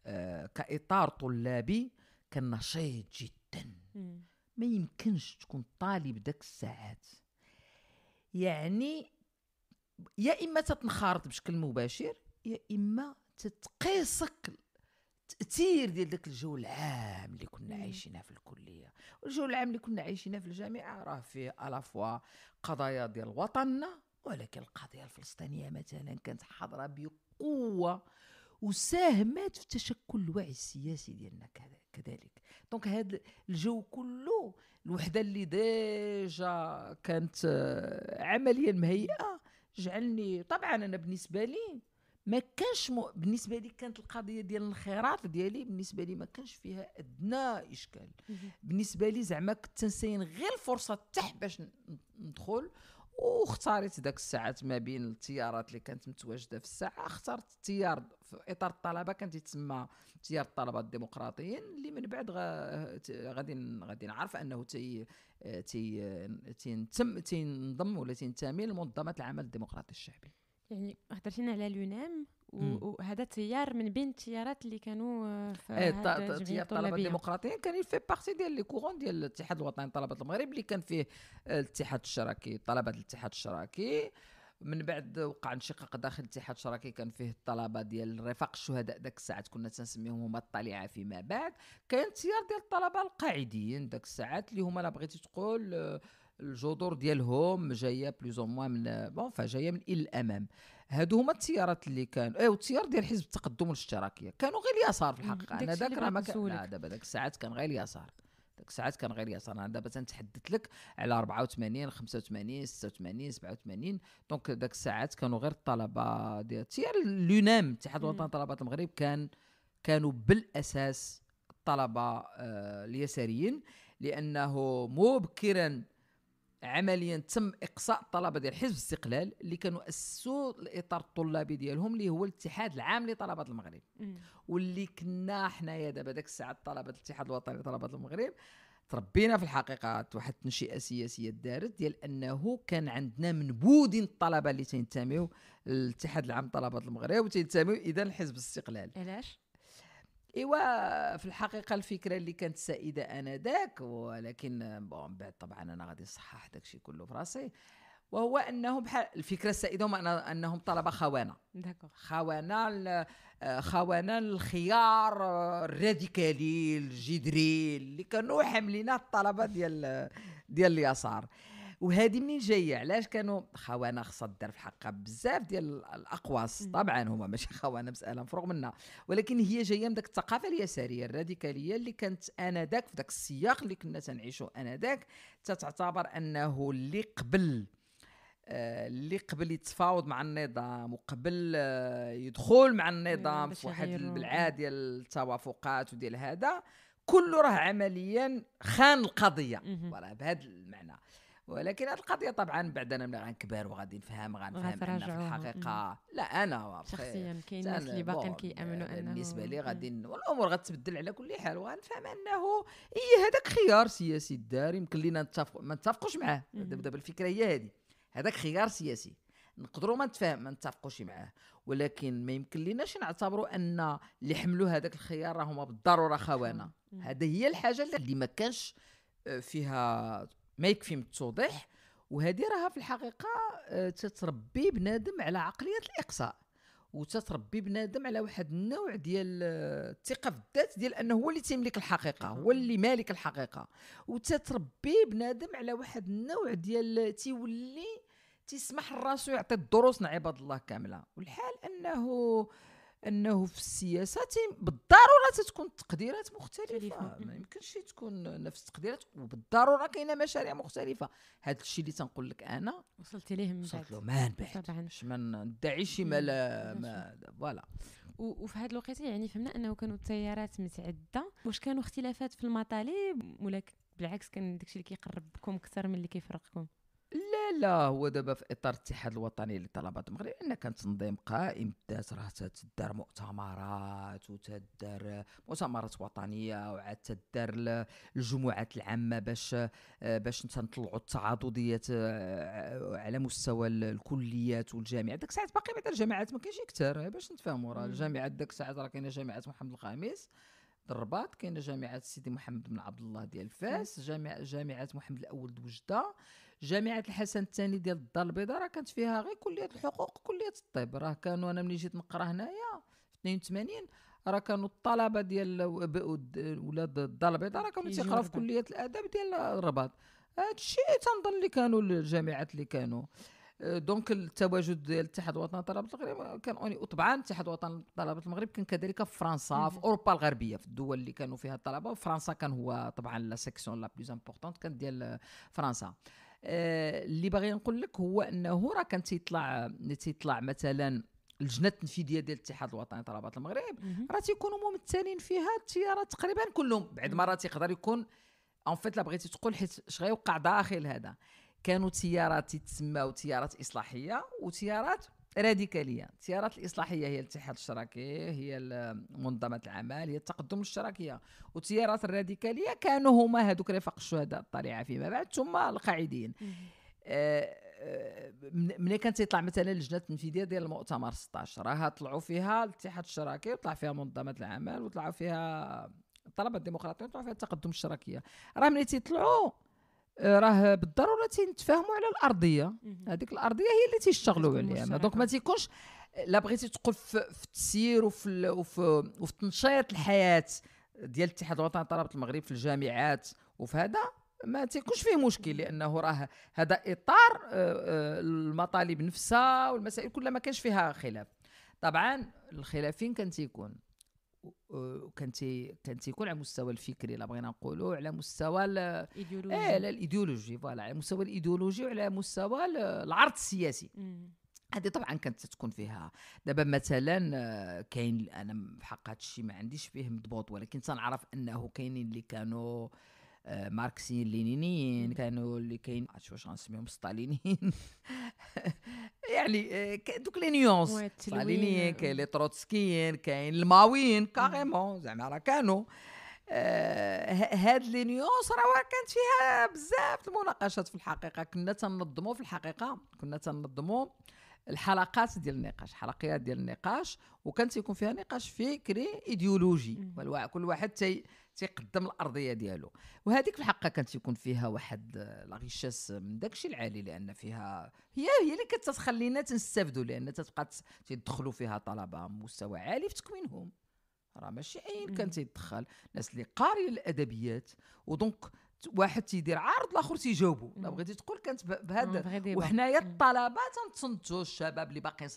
آه، كاطار طلابي كان نشيط جدا ما يمكنش تكون طالب داك الساعات يعني يا اما تتنخرط بشكل مباشر يا اما تتقيسك التاثير ديال داك الجو العام اللي كنا عايشينه في الكليه والجو العام اللي كنا عايشينه في الجامعه راه فيه الافوا قضايا ديال وطننا ولكن القضيه الفلسطينيه مثلا كانت حاضره بقوه وساهمات في تشكل الوعي السياسي ديالنا كذلك دونك هذا الجو كله الوحده اللي ديجا كانت آه، عمليا مهيئه جعلني طبعا انا بالنسبه لي ما كانش م... بالنسبه لي كانت القضيه ديال الانخراط ديالي بالنسبه لي ما كانش فيها ادنى اشكال بالنسبه لي زعما كنت تنسين غير الفرصه تاع باش ندخل واختاريت ذاك الساعات ما بين التيارات اللي كانت متواجده في الساعه اخترت التيار في اطار الطلبه كانت يتسمى تيار الطلبه الديمقراطيين اللي من بعد غادي غادي نعرف انه تي تي تنتم تنضم ولا تنتمي لمنظمه العمل الديمقراطي الشعبي يعني هضرتينا على اليونان وهذا تيار من بين التيارات اللي كانوا آه، في ايه تيار الطلبه الديمقراطيين كان في بارتي ديال لي كورون ديال الاتحاد الوطني لطلبه المغرب اللي كان فيه آه، الاتحاد الشراكي طلبه الاتحاد الشراكي من بعد وقع انشقاق داخل الاتحاد الشراكي كان فيه الطلبه ديال رفاق الشهداء ذاك الساعات كنا تنسميهم هما الطليعه فيما بعد كاين تيار ديال الطلبه القاعديين ذاك الساعات اللي هما لا بغيتي تقول آه، الجذور ديالهم جايه بلوز او موان من بون جايه من الى الامام هادو هما التيارات اللي كانوا ايوا التيار ديال حزب التقدم والاشتراكيه كانوا غير اليسار في الحقيقه انا ذاك راه ما كان دابا ذاك الساعات كان غير اليسار ذاك الساعات كان غير اليسار انا دابا تنتحدث لك على 84 85 86 87 دونك ذاك الساعات كانوا غير الطلبه ديال التيار لونام الاتحاد الوطني لطلبه المغرب كان كانوا بالاساس الطلبه آه اليساريين لانه مبكرا عمليا تم اقصاء الطلبه ديال حزب الاستقلال اللي كانوا اسسوا الاطار الطلابي ديالهم اللي هو الاتحاد العام لطلبه المغرب واللي كنا حنايا دابا ديك الساعه طلبه الاتحاد الوطني لطلبه المغرب تربينا في الحقيقه واحد التنشئه سياسيه دارت ديال انه كان عندنا منبوذ الطلبه اللي تنتميو للاتحاد العام طلبه المغرب وتنتميو اذا لحزب الاستقلال علاش ايوا في الحقيقه الفكره اللي كانت سائده انذاك ولكن بون بعد طبعا انا غادي نصحح داكشي كله براسي وهو انه بحال الفكره السائده هم انهم طلبه خوانه خوانه خوانه الخيار الراديكالي الجذري اللي كانوا حاملين الطلبه ديال ديال اليسار وهذه منين جايه علاش كانوا خوانا خاصها دار في حقها بزاف ديال الاقواس طبعا هما ماشي خوانا مساله مفروغ منها ولكن هي جايه من داك الثقافه اليساريه الراديكاليه اللي كانت انذاك في داك السياق اللي كنا تنعيشو انذاك تتعتبر انه اللي قبل آه، اللي قبل يتفاوض مع النظام وقبل آه، يدخل مع النظام في واحد البلعه ديال التوافقات وديال هذا كله راه عمليا خان القضيه راه بهذا المعنى ولكن القضية طبعا انا ملي غنكبر وغادي نفهم غنفهم أن في الحقيقة لا أنا شخصيا كاين الناس اللي باقيين كيأمنوا يعني أنه بالنسبة لي غادي والأمور غتبدل على كل حال وغنفهم أنه هي هذاك خيار سياسي دار يمكن لينا نتفق ما نتفقوش معاه دابا الفكرة هي هذه هذاك خيار سياسي نقدروا ما نتفاهم ما نتفقوش معاه ولكن ما يمكن ليناش نعتبروا ان اللي حملوا هذاك الخيار راهما بالضروره خوانا هذه هي الحاجه اللي ما كانش آه، فيها ما يكفي من التوضيح وهذه راها في الحقيقه آه، تتربي بنادم على عقليه الاقصاء وتتربي بنادم على واحد النوع ديال آه، الثقه في الذات ديال انه هو اللي تيملك الحقيقه هو اللي مالك الحقيقه وتتربي بنادم على واحد النوع ديال آه، تيولي تيسمح لراسو يعطي الدروس عباد الله كامله والحال انه آه انه في السياسه بالضروره تتكون التقديرات مختلفه ما يمكنش تكون نفس التقديرات وبالضروره كاينه مشاريع مختلفه هذا الشيء اللي تنقول لك انا وصلت ليه من بعد وصلت له من بعد طبعا باش ما ندعيش ما ما فوالا وفي هذا الوقيته يعني فهمنا انه كانوا التيارات متعده واش كانوا اختلافات في المطالب ولا بالعكس كان داكشي اللي كيقربكم اكثر من اللي كيفرقكم لا لا هو دابا في اطار الاتحاد الوطني لطلبه المغرب لان كان تنظيم قائم داز راه تدار مؤتمرات وتدار مؤتمرات وطنيه وعاد تدار الجمعات العامه باش باش تنطلعوا التعاضديات آه، آه، على مستوى الكليات والجامعات داك الساعات باقي بعدا الجامعات ما كاينش كثار باش نتفاهموا راه الجامعات داك الساعات راه كاينه جامعه محمد الخامس الرباط كاينه جامعه سيدي محمد بن عبد الله ديال فاس جامعه جامعه محمد الاول بوجده جامعه الحسن الثاني ديال الدار البيضاء راه كانت فيها غير كليه الحقوق كليه الطب راه كانوا انا ملي جيت نقرا هنايا في 82 راه كانوا الطلبه ديال ولاد الدار البيضاء راه كانوا تيقراو في كليه الاداب ديال الرباط هادشي تنظن اللي كانوا الجامعات اللي كانوا دونك التواجد ديال الاتحاد الوطني لطلبه المغرب كان اوني وطبعا الاتحاد الوطني لطلبه المغرب كان كذلك في فرنسا في اوروبا الغربيه في الدول اللي كانوا فيها الطلبه وفرنسا كان هو طبعا لا سيكسيون لا بلوز امبورطونت كانت ديال فرنسا آه، اللي باغي نقول لك هو انه راه كان تيطلع تيطلع مثلا اللجنه التنفيذيه ديال الاتحاد الوطني طلبات المغرب راه تيكونوا ممثلين فيها التيارات تقريبا كلهم بعد مرات يقدر يكون اون فيت لا بغيتي تقول حيت اش غيوقع داخل هذا كانوا تيارات تسمى تيارات اصلاحيه وتيارات راديكالية التيارات الإصلاحية هي الاتحاد الشراكي هي منظمة العمل هي التقدم الشراكيه والتيارات الراديكالية كانوا هما هذوك رفاق الشهداء الطليعة فيما بعد ثم القاعدين ملي آه، آه، كان تيطلع مثلا اللجنه التنفيذيه ديال المؤتمر 16 راها طلعوا فيها الاتحاد الشراكي وطلع فيها منظمه العمل وطلعوا فيها الطلبه الديمقراطيه وطلعوا فيها التقدم الشراكيه راه ملي تيطلعوا آه، راه بالضروره تيتفاهموا على الارضيه هذيك الارضيه هي اللي تيشتغلوا عليها دونك ما تيكونش لا بغيتي تقول في التسيير وفي وفي, وفي تنشيط الحياه ديال الاتحاد الوطني طلبه المغرب في الجامعات وفي هذا ما تيكونش فيه مشكل لانه راه هذا اطار آه، آه، المطالب نفسها والمسائل كلها ما كانش فيها خلاف طبعا الخلافين كان تيكون وكان آه، تي كان تيكون على المستوى الفكري لا بغينا نقولوا على مستوى الايديولوجي إيه على الايديولوجي فوالا على مستوى الايديولوجي وعلى مستوى العرض السياسي هذه طبعا كانت تكون فيها دابا مثلا آه، كاين انا بحق هذا الشيء ما عنديش فيه مضبوط ولكن تنعرف انه كاينين اللي كانوا آه، ماركسيين لينينيين كانوا اللي كاين عرفتش واش غنسميهم ستالينيين يعني دوك لي نيونس صالينيين كاين لي تروتسكيين كاين الماويين كاريمون زعما راه كانوا هاد لي نيونس راه كانت فيها بزاف المناقشات في الحقيقه كنا تنظموا في الحقيقه كنا تنظموا الحلقات ديال النقاش حلقيات ديال النقاش وكان تيكون فيها نقاش فكري ايديولوجي كل واحد تي تيقدم الارضيه ديالو وهذيك في الحقيقه كانت يكون فيها واحد آه، لا ريشيس آه، من داكشي العالي لان فيها هي هي اللي كتخلينا تنستافدوا لان تتبقى تيدخلوا فيها طلبه مستوى عالي في تكوينهم راه ماشي اين كان تيدخل ناس اللي قاري الادبيات ودونك واحد تيدير عرض الاخر تيجاوبو لا بغيتي تقول كانت بهذا وحنايا الطلبه تنتصنتوا الشباب اللي باقي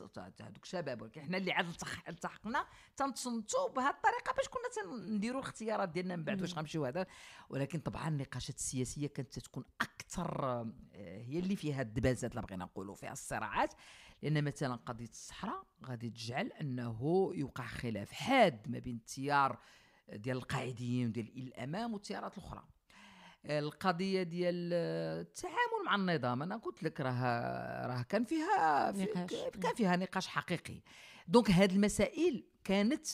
هذوك الشباب ولكن حنا اللي عاد التحقنا تنتصنتوا بهذه الطريقه باش كنا تنديروا الاختيارات ديالنا من بعد واش غنمشيو هذا ولكن طبعا النقاشات السياسيه كانت تكون اكثر آه، هي اللي فيها الدبازات اللي بغينا نقولوا فيها الصراعات لان مثلا قضيه الصحراء غادي تجعل انه يوقع خلاف حاد ما بين التيار ديال القاعديين وديال الامام والتيارات الاخرى القضيه ديال التعامل مع النظام انا قلت لك راه راه كان فيها في كان فيها نقاش حقيقي دونك هاد المسائل كانت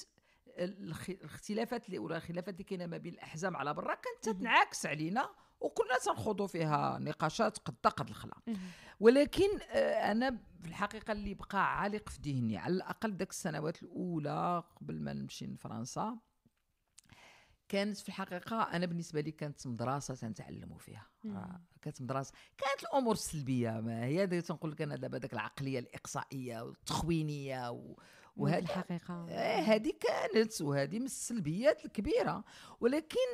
الاختلافات اللي ولا الخلافات اللي كاينه ما بين الاحزاب على برا كانت تنعكس علينا وكنا تنخوضوا فيها نقاشات قد قد الخلا ولكن آه، انا في الحقيقه اللي بقى عالق في ذهني على الاقل ذاك السنوات الاولى قبل ما نمشي لفرنسا كانت في الحقيقه انا بالنسبه لي كانت مدرسه تنتعلموا فيها آه، كانت مدرسه كانت الامور السلبيه ما هي تنقول لك انا دابا ديك العقليه الاقصائيه والتخوينيه و... وهذه الحقيقه آه، هذه كانت وهذه من السلبيات الكبيره ولكن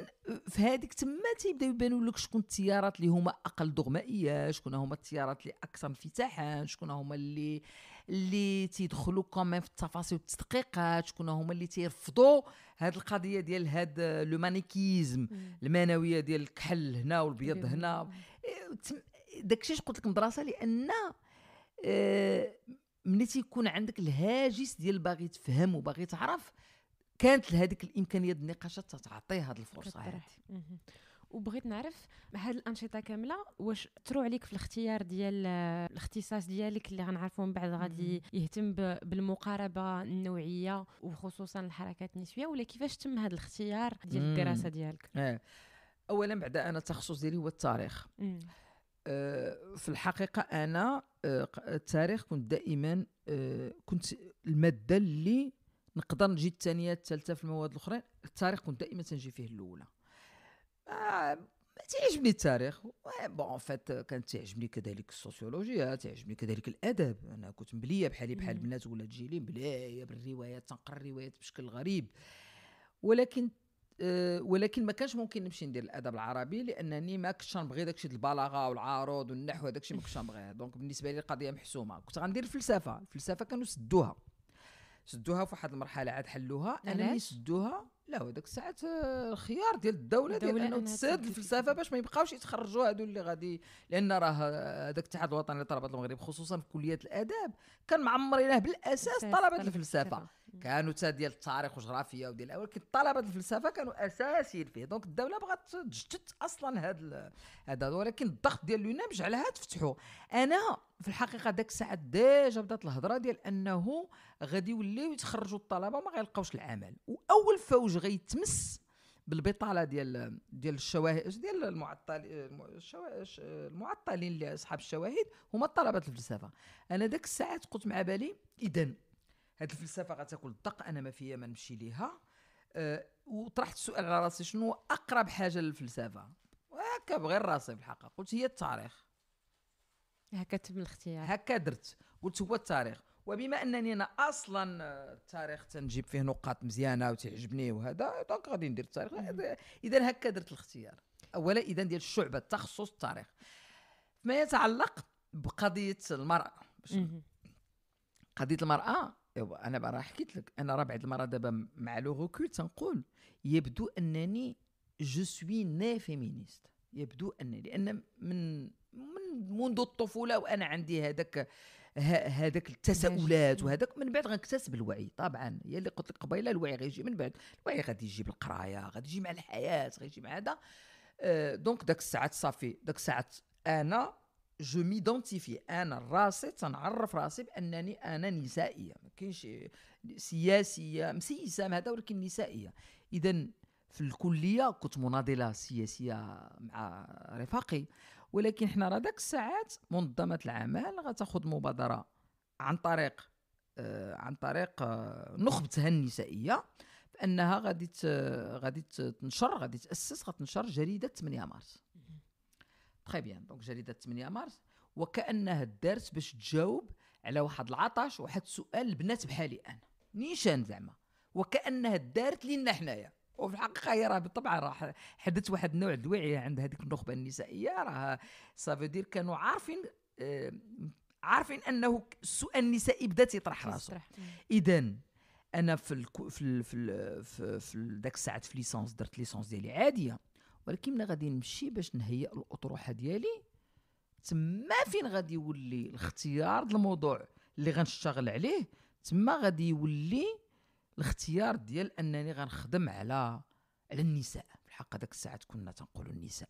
في هذيك تما تيبداو يبانوا لك شكون التيارات اللي هما اقل دغمائيه شكون هما التيارات اللي اكثر انفتاحا شكون هما اللي اللي تيدخلوا كمان في التفاصيل والتدقيقات شكون هما اللي تيرفضوا هاد القضيه ديال هاد لو مانيكيزم المانويه ديال الكحل هنا والبيض هنا إيه، داكشي اش قلت لك مدرسه لان آه، ملي تيكون عندك الهاجس ديال باغي تفهم وباغي تعرف كانت لهذيك الامكانيه النقاشات تتعطي هذه الفرصه هذه وبغيت نعرف هاد الانشطه كامله واش ترو عليك في الاختيار ديال آه، الاختصاص ديالك اللي غنعرفو من بعد غادي يهتم بالمقاربه النوعيه وخصوصا الحركات النسويه ولا كيفاش تم هذا الاختيار ديال الدراسه ديالك اه. اولا بعدا انا التخصص ديالي هو التاريخ آه، في الحقيقة أنا آه، التاريخ كنت دائما كنت المادة اللي نقدر نجي الثانية الثالثة في المواد الأخرين التاريخ كنت دائما تنجي فيه الأولى ما آه، تعجبني التاريخ بون ان فيت كانت تعجبني كذلك السوسيولوجيا تعجبني كذلك الادب انا كنت مبليه بحالي بحال البنات ولا تجيلي مبليه بالروايات تنقرا الروايات بشكل غريب ولكن أه ولكن ما كانش ممكن نمشي ندير الادب العربي لانني ما كنتش نبغي داكشي البلاغه والعارض والنحو داكشي ما كنتش نبغيه دونك بالنسبه لي القضيه محسومه كنت غندير الفلسفه الفلسفه كانوا سدوها سدوها في واحد المرحله عاد حلوها انا اللي سدوها لا وداك الساعات آه، الخيار ديال الدوله ديال انه تسد الفلسفه باش ما يبقاوش يتخرجوا هادو اللي غادي لان راه هذاك آه، الاتحاد الوطني لطلبه المغرب خصوصا في كليه الاداب كان معمرينه بالاساس طلبه الفلسفه كانوا حتى ديال التاريخ والجغرافيا وديال ولكن طلبه الفلسفه كانوا اساسيين فيه دونك الدوله بغات تجدد اصلا هذا هذا ولكن الضغط ديال لونام جعلها تفتحوا انا في الحقيقه ذاك الساعه ديجا بدات الهضره ديال انه غادي يوليو يتخرجوا الطلبه ما غيلقاوش العمل واول فوج غيتمس بالبطاله ديال ديال الشواهد ديال المعطلين المعطلين اللي اصحاب الشواهد هما طلبه الفلسفه انا ذاك الساعات قلت مع بالي اذا هاد الفلسفه غتاكل الدق انا ما فيا ما نمشي ليها أه وطرحت السؤال على راسي شنو اقرب حاجه للفلسفه هكا بغير راسي بالحق قلت هي التاريخ هكا تم الاختيار هكا درت قلت هو التاريخ وبما انني انا اصلا آه، التاريخ تنجيب فيه نقاط مزيانه وتعجبني وهذا دونك غادي ندير التاريخ اذا هكا درت الاختيار اولا اذا ديال الشعبه تخصص التاريخ فيما يتعلق بقضيه المراه قضيه المراه ايوا انا راه حكيت لك انا راه بعد المره دابا مع لو ريكول تنقول يبدو انني جو سوي ني فيمينيست يبدو انني لان من من منذ الطفوله وانا عندي هذاك هذاك التساؤلات وهذاك من بعد غنكتسب الوعي طبعا هي اللي قلت لك قبيله الوعي غيجي من بعد الوعي غادي يجي بالقرايه غادي يجي مع الحياه غادي يجي مع هذا أه دونك داك الساعات صافي داك الساعات انا جو ميدونتيفي انا راسي تنعرف راسي بانني انا نسائيه ما كاينش سياسيه مسيسه هذا ولكن نسائيه اذا في الكليه كنت مناضله سياسيه مع رفاقي ولكن حنا راه داك الساعات منظمه العمل غتاخذ مبادره عن طريق آه، عن طريق آه، نخبتها النسائيه بانها غادي غادي تنشر غادي تاسس غتنشر جريده 8 مارس تخي بيان دونك جريده 8 مارس وكانها الدرس باش تجاوب على واحد العطش واحد السؤال البنات بحالي انا نيشان زعما وكانها دارت لينا حنايا وفي الحقيقه هي راه بالطبع راه حدث واحد النوع الوعي عند هذيك النخبه النسائيه راه سافودير كانوا عارفين آه عارفين انه السؤال النسائي بدا تيطرح راسو اذا انا في الكو في الـ في, الـ في, في, الساعات في ليسونس درت ليسونس ديالي عاديه ولكن ملي غادي نمشي باش نهيئ الاطروحه ديالي تما فين غادي يولي الاختيار د الموضوع اللي غنشتغل عليه تما غادي يولي الاختيار ديال انني غنخدم على على النساء في الحق هذاك الساعات كنا تنقولوا النساء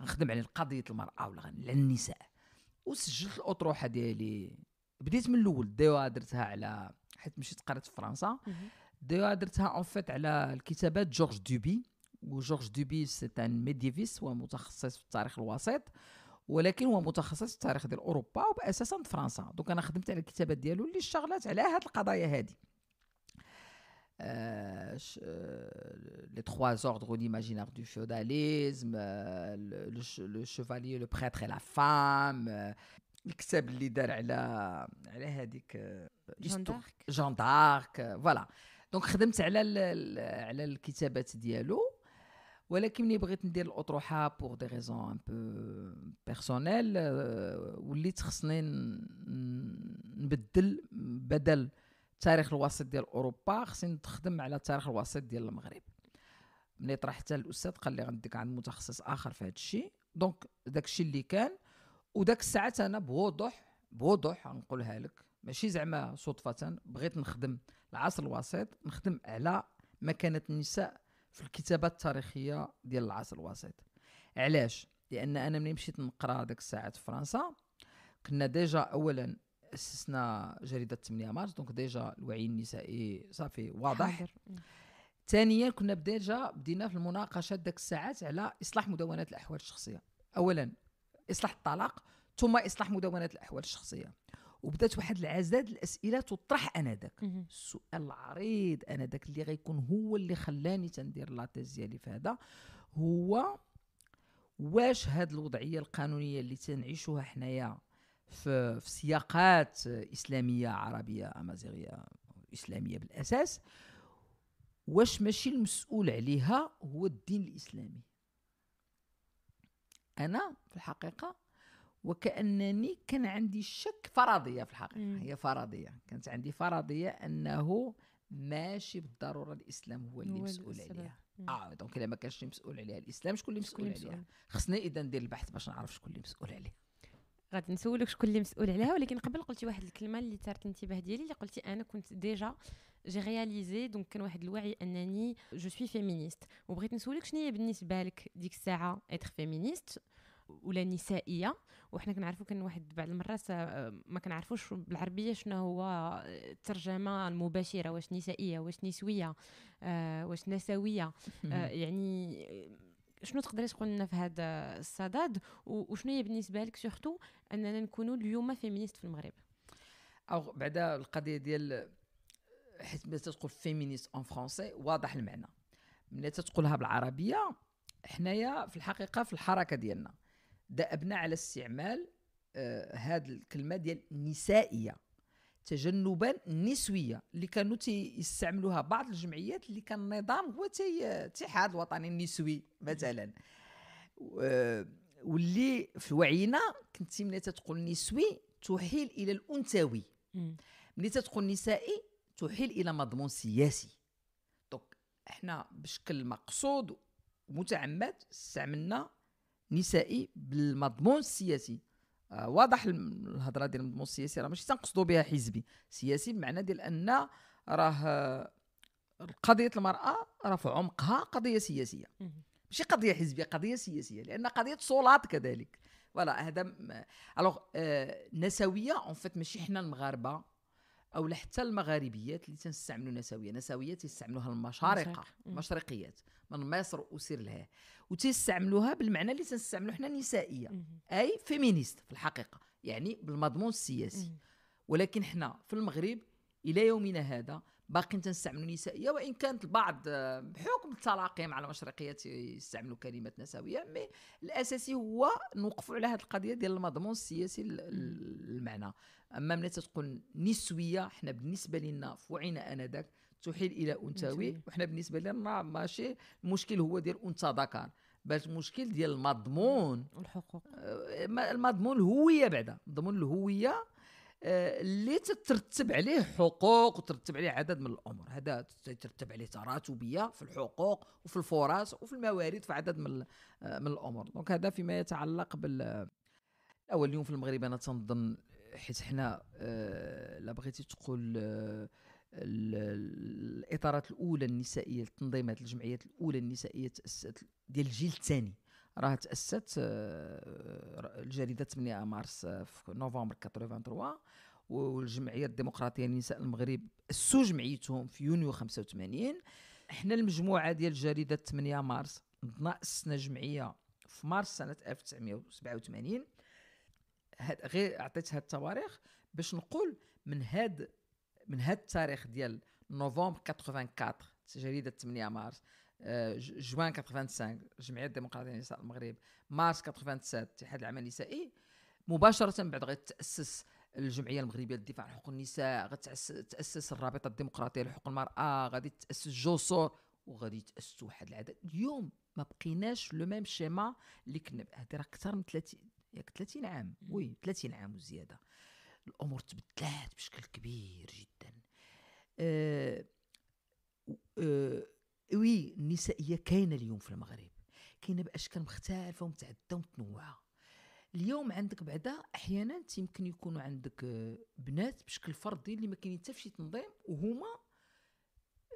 غنخدم على قضيه المراه ولا على النساء وسجلت الاطروحه ديالي بديت من الاول ديوا درتها على حيت مشيت قريت في فرنسا ديوا درتها اون فيت على الكتابات جورج دوبي وجورج دوبيل un ان ou هو متخصص في التاريخ الوسيط ولكن هو متخصص في التاريخ ديال وباساسا فرنسا دونك انا خدمت les trois ordres l'imaginaire du féodalisme, le, chevalier, le prêtre et la femme. الكتاب اللي دار على على هذيك دارك ولكن ملي بغيت ندير الاطروحه بور دي ريزون ان بو بيرسونيل وليت خصني نبدل بدل التاريخ الوسيط ديال اوروبا خصني نخدم على التاريخ الوسيط ديال المغرب ملي حتى الاستاذ قال لي غنديك عند متخصص اخر في هذا الشيء دونك داك الشيء اللي كان وداك الساعات انا بوضوح بوضوح غنقولها لك ماشي زعما صدفه بغيت نخدم العصر الوسيط نخدم على مكانه النساء في الكتابات التاريخيه ديال العصر الوسيط علاش لان انا ملي مشيت نقرا ديك الساعات في فرنسا كنا ديجا اولا اسسنا جريده 8 مارس دونك ديجا الوعي النسائي صافي واضح ثانيا كنا ديجا بدينا في المناقشه ديك الساعات على اصلاح مدونات الاحوال الشخصيه اولا اصلاح الطلاق ثم اصلاح مدونات الاحوال الشخصيه وبدات واحد العزاد الاسئله تطرح انذاك السؤال العريض انذاك اللي غيكون هو اللي خلاني تندير لاتيز ديالي في هذا هو واش هاد الوضعيه القانونيه اللي تنعيشوها حنايا في, في سياقات اسلاميه عربيه امازيغيه اسلاميه بالاساس واش ماشي المسؤول عليها هو الدين الاسلامي انا في الحقيقه وكأنني كان عندي شك فرضية في الحقيقة مم. هي فرضية كانت عندي فرضية أنه ماشي بالضرورة الإسلام هو اللي مسؤول عليها اه دونك الا ما كانش مسؤول عليها الاسلام شكون اللي مسؤول عليها خصني اذا ندير البحث باش نعرف شكون اللي مسؤول عليها غادي نسولك شكون اللي مسؤول عليها ولكن قبل قلتي واحد الكلمه اللي ثارت الانتباه ديالي اللي قلتي انا كنت ديجا جي رياليزي دونك كان واحد الوعي انني جو سوي فيمينيست وبغيت نسولك شنو هي بالنسبه لك ديك الساعه اتر فيمينيست ولا نسائيه وحنا كنعرفوا كان واحد بعض المرات ما كنعرفوش بالعربيه شنو هو آه، الترجمه المباشره واش نسائيه واش نسويه آه واش نسويه آه يعني آه، شنو تقدري تقول لنا في هذا الصدد وشنو هي بالنسبه لك سورتو اننا نكونوا اليوم فيمينيست في المغرب او بعدا القضيه ديال حيت ملي تقول فيمينيست اون فرونسي واضح المعنى ملي تقولها بالعربيه حنايا في الحقيقه في الحركه ديالنا ده أبنى على استعمال آه، هذه هاد الكلمة ديال نسائية تجنبا النسوية اللي كانوا تيستعملوها بعض الجمعيات اللي كان النظام هو الاتحاد الوطني النسوي مثلا واللي في وعينا كنتي ملي تتقول نسوي تحيل الى الانثوي ملي تتقول نسائي تحيل الى مضمون سياسي دونك احنا بشكل مقصود ومتعمد استعملنا نسائي بالمضمون السياسي آه واضح الهضره ديال المضمون السياسي راه ماشي تنقصدوا بها حزبي سياسي بمعنى ديال ان راه قضيه المراه راه في عمقها قضيه سياسيه ماشي قضيه حزبيه قضيه سياسيه لان قضيه صولات كذلك فوالا هذا الوغ النسويه اون فيت ماشي حنا المغاربه او حتى المغاربيات اللي تنستعملوا نسويه نسويه تيستعملوها المشارقه المشرقيات من مصر وسير لها وتيستعملوها بالمعنى اللي تنستعملو حنا نسائيه اي فيمينيست في الحقيقه يعني بالمضمون السياسي ولكن حنا في المغرب الى يومنا هذا باقيين تنستعملوا نسائيه وان كانت البعض آه، بحكم التلاقي مع المشرقيات يستعملوا كلمه نسويه مي الاساسي هو نوقفوا على هذه القضيه ديال المضمون السياسي المعنى اما ملي تتقول نسويه حنا بالنسبه لنا في وعينا انذاك تحيل الى انثوي وحنا بالنسبه لنا ماشي المشكل هو ديال انثى ذكر بس المشكل ديال المضمون الحقوق آه، المضمون الهويه بعدا مضمون الهويه آه، اللي تترتب عليه حقوق وترتب عليه عدد من الامور هذا تترتب عليه تراتبيه في الحقوق وفي الفرص وفي الموارد في عدد من آه، من الامور دونك هذا فيما يتعلق بال اول يوم في المغرب انا تنظن حيت حنا آه، لا بغيتي تقول آه، الاطارات الاولى النسائيه التنظيمات الجمعيات الاولى النسائيه تاسست ديال الجيل الثاني راه تاسست آه، الجريده 8 مارس في نوفمبر 83 والجمعيه الديمقراطيه لنساء المغرب اسسوا جمعيتهم في يونيو 85 احنا المجموعه ديال جريده 8 مارس اسسنا جمعيه في مارس سنه 1987 هاد غير عطيت هاد التواريخ باش نقول من هاد من هاد التاريخ ديال نوفمبر 84 جريده 8 مارس آه، جوان 85 جمعيه الديمقراطيه للنساء المغرب مارس 87 الاتحاد العام النسائي مباشره بعد تاسس الجمعيه المغربيه للدفاع عن حقوق النساء غتاسس الرابطه الديمقراطيه لحقوق المراه غادي تاسس جوسور وغادي تاسس واحد العدد اليوم ما بقيناش لو ميم شيما اللي كنا هذه راه اكثر من 30 ياك 30 عام وي 30 عام وزياده الامور تبدلات بشكل كبير جدا أه أه وي النسائيه كاينه اليوم في المغرب كاينه باشكال مختلفه ومتعدده ومتنوعه اليوم عندك بعدا احيانا يمكن يكونوا عندك آه، بنات بشكل فردي اللي ما كاين حتى شي تنظيم وهما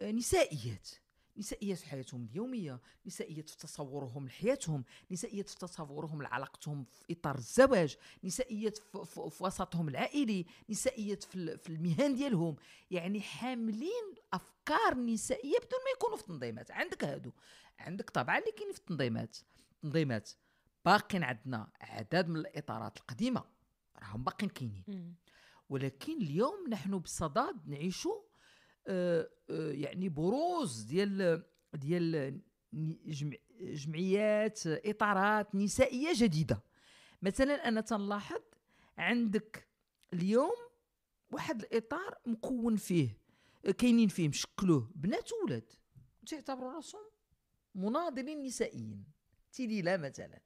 آه، نسائيات نسائية في حياتهم اليومية نسائية في تصورهم لحياتهم نسائية في تصورهم لعلاقتهم في إطار الزواج نسائية في, في, وسطهم العائلي نسائية في, المهن ديالهم يعني حاملين أفكار نسائية بدون ما يكونوا في التنظيمات عندك هادو عندك طبعا اللي كاين في التنظيمات التنظيمات باقين عندنا عدد من الإطارات القديمة راهم باقين كاينين ولكن اليوم نحن بصدد نعيشوا آه، آه، يعني بروز ديال ديال جمعيات اطارات نسائيه جديده مثلا انا تنلاحظ عندك اليوم واحد الاطار مكون فيه كاينين فيه مشكلوه بنات وولاد تيعتبروا راسهم مناضلين نسائيين تي لا مثلا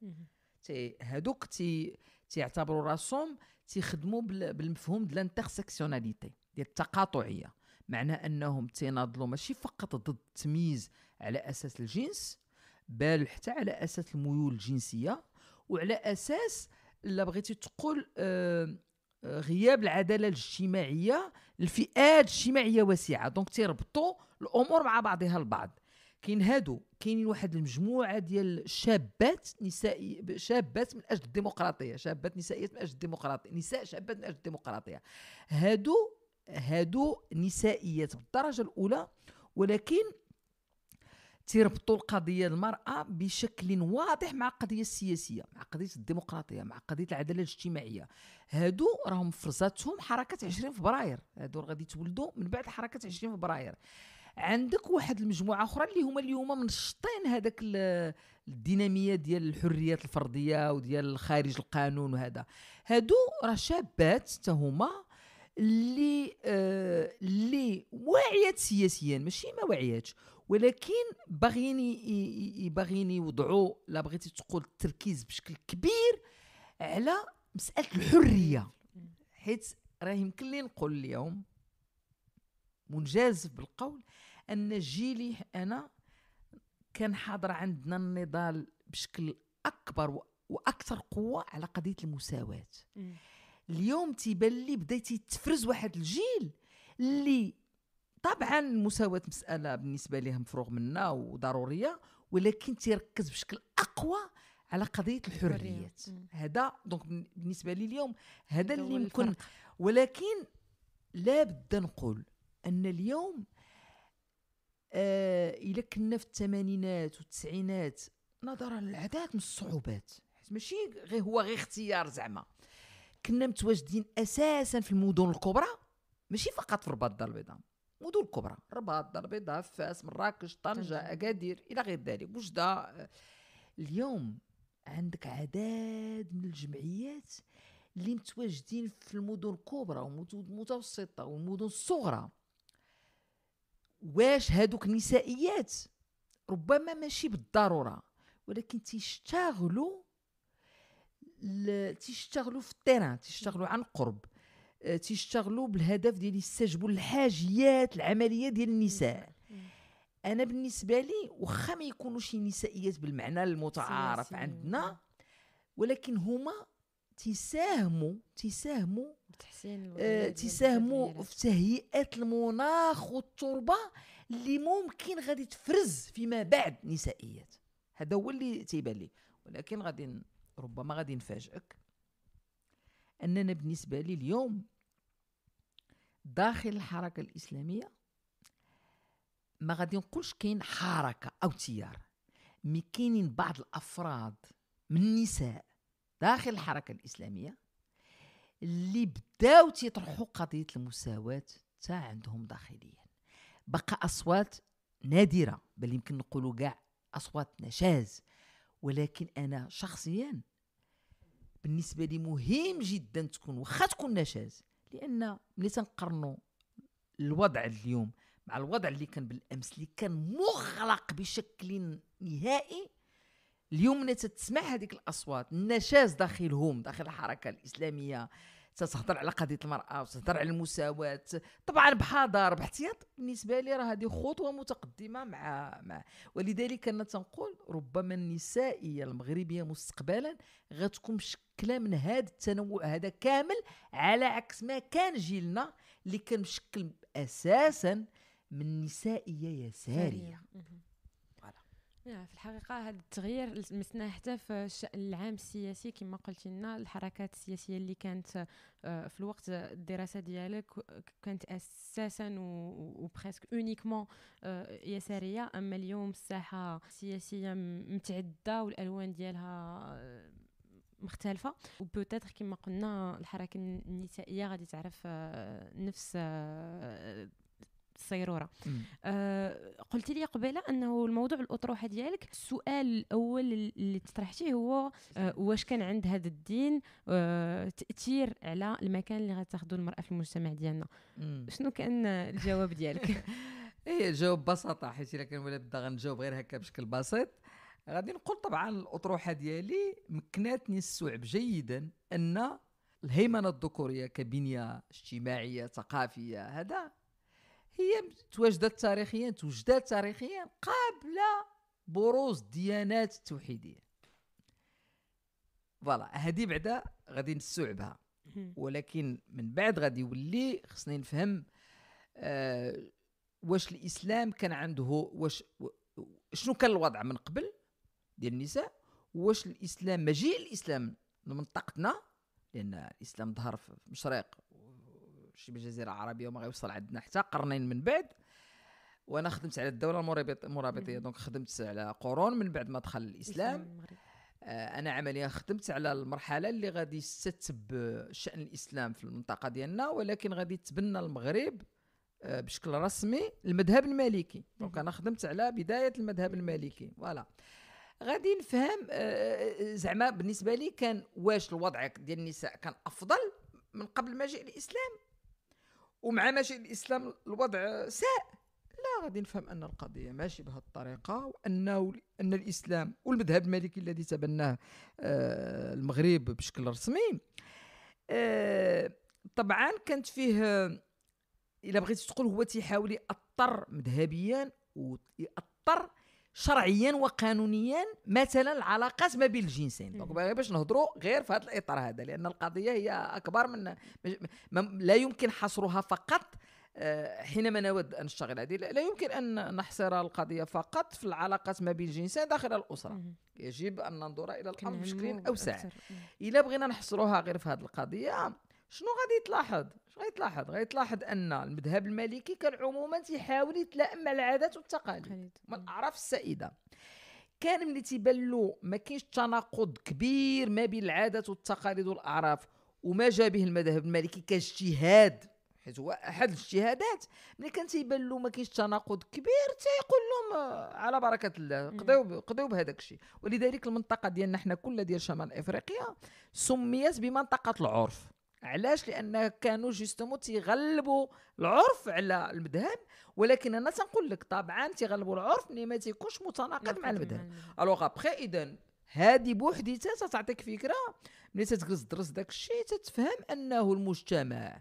تي هادوك تي تيعتبروا راسهم تيخدموا بالمفهوم ديال الانترسيكسيوناليتي ديال التقاطعيه معناه انهم تيناضلوا ماشي فقط ضد التمييز على اساس الجنس بل حتى على اساس الميول الجنسيه وعلى اساس لا بغيتي تقول آه،, آه غياب العداله الاجتماعيه لفئات اجتماعيه واسعه دونك تيربطوا الامور مع بعضها البعض كاين هادو كاينين واحد المجموعه ديال شابات نسائي شابات من اجل الديمقراطيه شابات نسائيات من اجل الديمقراطيه نساء شابات من اجل الديمقراطيه هادو هادو نسائيات بالدرجه الاولى ولكن تيربطوا القضيه المراه بشكل واضح مع القضيه السياسيه مع قضيه الديمقراطيه مع قضيه العداله الاجتماعيه هادو راهم فرزاتهم حركه 20 فبراير هادو غادي تولدوا من بعد حركه 20 فبراير عندك واحد المجموعه اخرى اللي هما اليوم منشطين هذاك الديناميه ديال الحريات الفرديه وديال خارج القانون وهذا هادو راه شابات حتى اللي آه اللي واعيات سياسيا ماشي ما واعياتش ولكن باغيين باغيين يوضعوا لا بغيتي تقول التركيز بشكل كبير على مساله الحريه حيت راه يمكن لي نقول اليوم منجازف بالقول ان جيلي انا كان حاضر عندنا النضال بشكل اكبر واكثر قوه على قضيه المساواه اليوم تيبان لي بدا تفرز واحد الجيل اللي طبعا المساواه مساله بالنسبه لهم مفروغ منها وضروريه ولكن تيركز بشكل اقوى على قضيه الحريات هذا دونك بالنسبه لي اليوم هذا اللي يمكن ولكن لا بد نقول ان اليوم آه الا كنا في الثمانينات والتسعينات نظرا للعدد من الصعوبات حيت ماشي غير هو غير اختيار زعما كنا متواجدين اساسا في المدن الكبرى ماشي فقط في الرباط الدار البيضاء المدن الكبرى الرباط الدار البيضاء فاس مراكش طنجه اكادير الى غير ذلك وجده اليوم عندك عدد من الجمعيات اللي متواجدين في المدن الكبرى والمدن المتوسطه والمدن الصغرى واش هادوك النسائيات ربما ماشي بالضروره ولكن تيشتغلوا تيشتغلوا في التيران تيشتغلوا عن قرب آه، تيشتغلوا بالهدف ديال يستجبوا الحاجيات العمليه ديال النساء انا نعم. بالنسبه لي واخا ما يكونوش نسائيات بالمعنى المتعارف سياسي. عندنا نعم. ولكن هما تساهموا تساهموا تحسين آه تساهموا في تهيئه المناخ والتربه اللي ممكن غادي تفرز فيما بعد نسائيات هذا هو اللي تيبان لي ولكن غادي ربما غادي نفاجئك أننا بالنسبة لي اليوم داخل الحركة الإسلامية ما غادي نقولش كاين حركة أو تيار مي كاينين بعض الأفراد من النساء داخل الحركة الإسلامية اللي بداو تيطرحوا قضية المساواة تاع عندهم داخليا بقى أصوات نادرة بل يمكن نقولوا كاع أصوات نشاز ولكن انا شخصيا بالنسبه لي مهم جدا تكون واخا تكون نشاز لان ملي تنقارنوا الوضع اليوم مع الوضع اللي كان بالامس اللي كان مغلق بشكل نهائي اليوم ملي تسمع هذيك الاصوات النشاز داخلهم داخل الحركه الاسلاميه تتهضر على قضيه المراه وتهضر على المساواه طبعا بحذر باحتياط بالنسبه لي راه هذه خطوه متقدمه مع مع ولذلك انا تنقول ربما النسائيه المغربيه مستقبلا غتكون مشكله من هذا التنوع هذا كامل على عكس ما كان جيلنا اللي كان مشكل اساسا من نسائيه يساريه نعم، في الحقيقة هذا التغيير لمسناه حتى في العام السياسي كما قلت لنا الحركات السياسية اللي كانت آه، في الوقت الدراسة ديالك كانت أساسا وبخاسك اونيكمون آه، يسارية أما اليوم الساحة السياسية متعدة والألوان ديالها آه، مختلفه وبوتيتر كما قلنا الحركه النسائيه غادي تعرف نفس السيروره آه قلت لي قبيله انه الموضوع الاطروحه ديالك السؤال الاول اللي تطرحتيه هو آه واش كان عند هذا الدين آه تاثير على المكان اللي غتاخذوا المراه في المجتمع ديالنا شنو كان الجواب ديالك ايه الجواب ببساطه حيت الا كان ولا بدا غنجاوب غير هكا بشكل بسيط غادي نقول طبعا الاطروحه ديالي مكناتني نستوعب جيدا ان الهيمنه الذكوريه كبنيه اجتماعيه ثقافيه هذا هي تواجدت تاريخيا توجدات تاريخيا قبل بروز الديانات التوحيديه فوالا هذه بعدا غادي نستوعبها ولكن من بعد غادي يولي خصني نفهم آه واش الاسلام كان عنده واش شنو كان الوضع من قبل ديال النساء واش الاسلام مجيء الاسلام لمنطقتنا لان الاسلام ظهر في المشرق شي الجزيره عربيه وما غيوصل عندنا حتى قرنين من بعد وانا خدمت على الدوله المرابطيه دونك خدمت على قرون من بعد ما دخل الاسلام آه، انا عمليا خدمت على المرحله اللي غادي يستتب شان الاسلام في المنطقه ديالنا ولكن غادي تبنى المغرب آه، بشكل رسمي المذهب المالكي دونك انا خدمت على بدايه المذهب المالكي فوالا غادي نفهم آه، زعما بالنسبه لي كان واش الوضع ديال النساء كان افضل من قبل ما جاء الاسلام ومع ماشي الاسلام الوضع ساء لا غادي نفهم ان القضيه ماشي بهذه الطريقه وانه ان الاسلام والمذهب المالكي الذي تبناه آه، المغرب بشكل رسمي آه، طبعا كانت فيه الا بغيت تقول هو تيحاول ياثر مذهبيا وياثر شرعيا وقانونيا مثلا العلاقات ما بين الجنسين دونك باش نهضروا غير في هذا الاطار هذا لان القضيه هي اكبر من لا يمكن حصرها فقط آه، حينما نود ان نشتغل هذه لا يمكن ان نحصر القضيه فقط في العلاقات ما بين الجنسين داخل الاسره يجب ان ننظر الى الامر بشكل اوسع اذا بغينا نحصرها غير في هذه القضيه شنو غادي تلاحظ شنو غادي تلاحظ غادي تلاحظ ان المذهب المالكي كان عموما تيحاول يتلائم مع العادات والتقاليد من الاعراف السائده كان ملي تيبان له ما كاينش تناقض كبير ما بين العادات والتقاليد والاعراف وما جا به المذهب المالكي كاجتهاد حيت هو احد الاجتهادات ملي كان تيبان له ما كاينش تناقض كبير تيقول لهم آه، على بركه الله قضيو قضيو بهذاك الشيء ولذلك المنطقه ديالنا حنا كلها ديال شمال افريقيا سميت بمنطقه العرف علاش لان كانوا جوستومون تيغلبوا العرف على المذهب ولكن انا تنقول لك طبعا تيغلبوا العرف ملي ما تيكونش متناقض مع المذهب الوغ ابخي اذا هذه بوحديتها تعطيك فكره ملي تجلس تدرس داك الشيء تتفهم انه المجتمع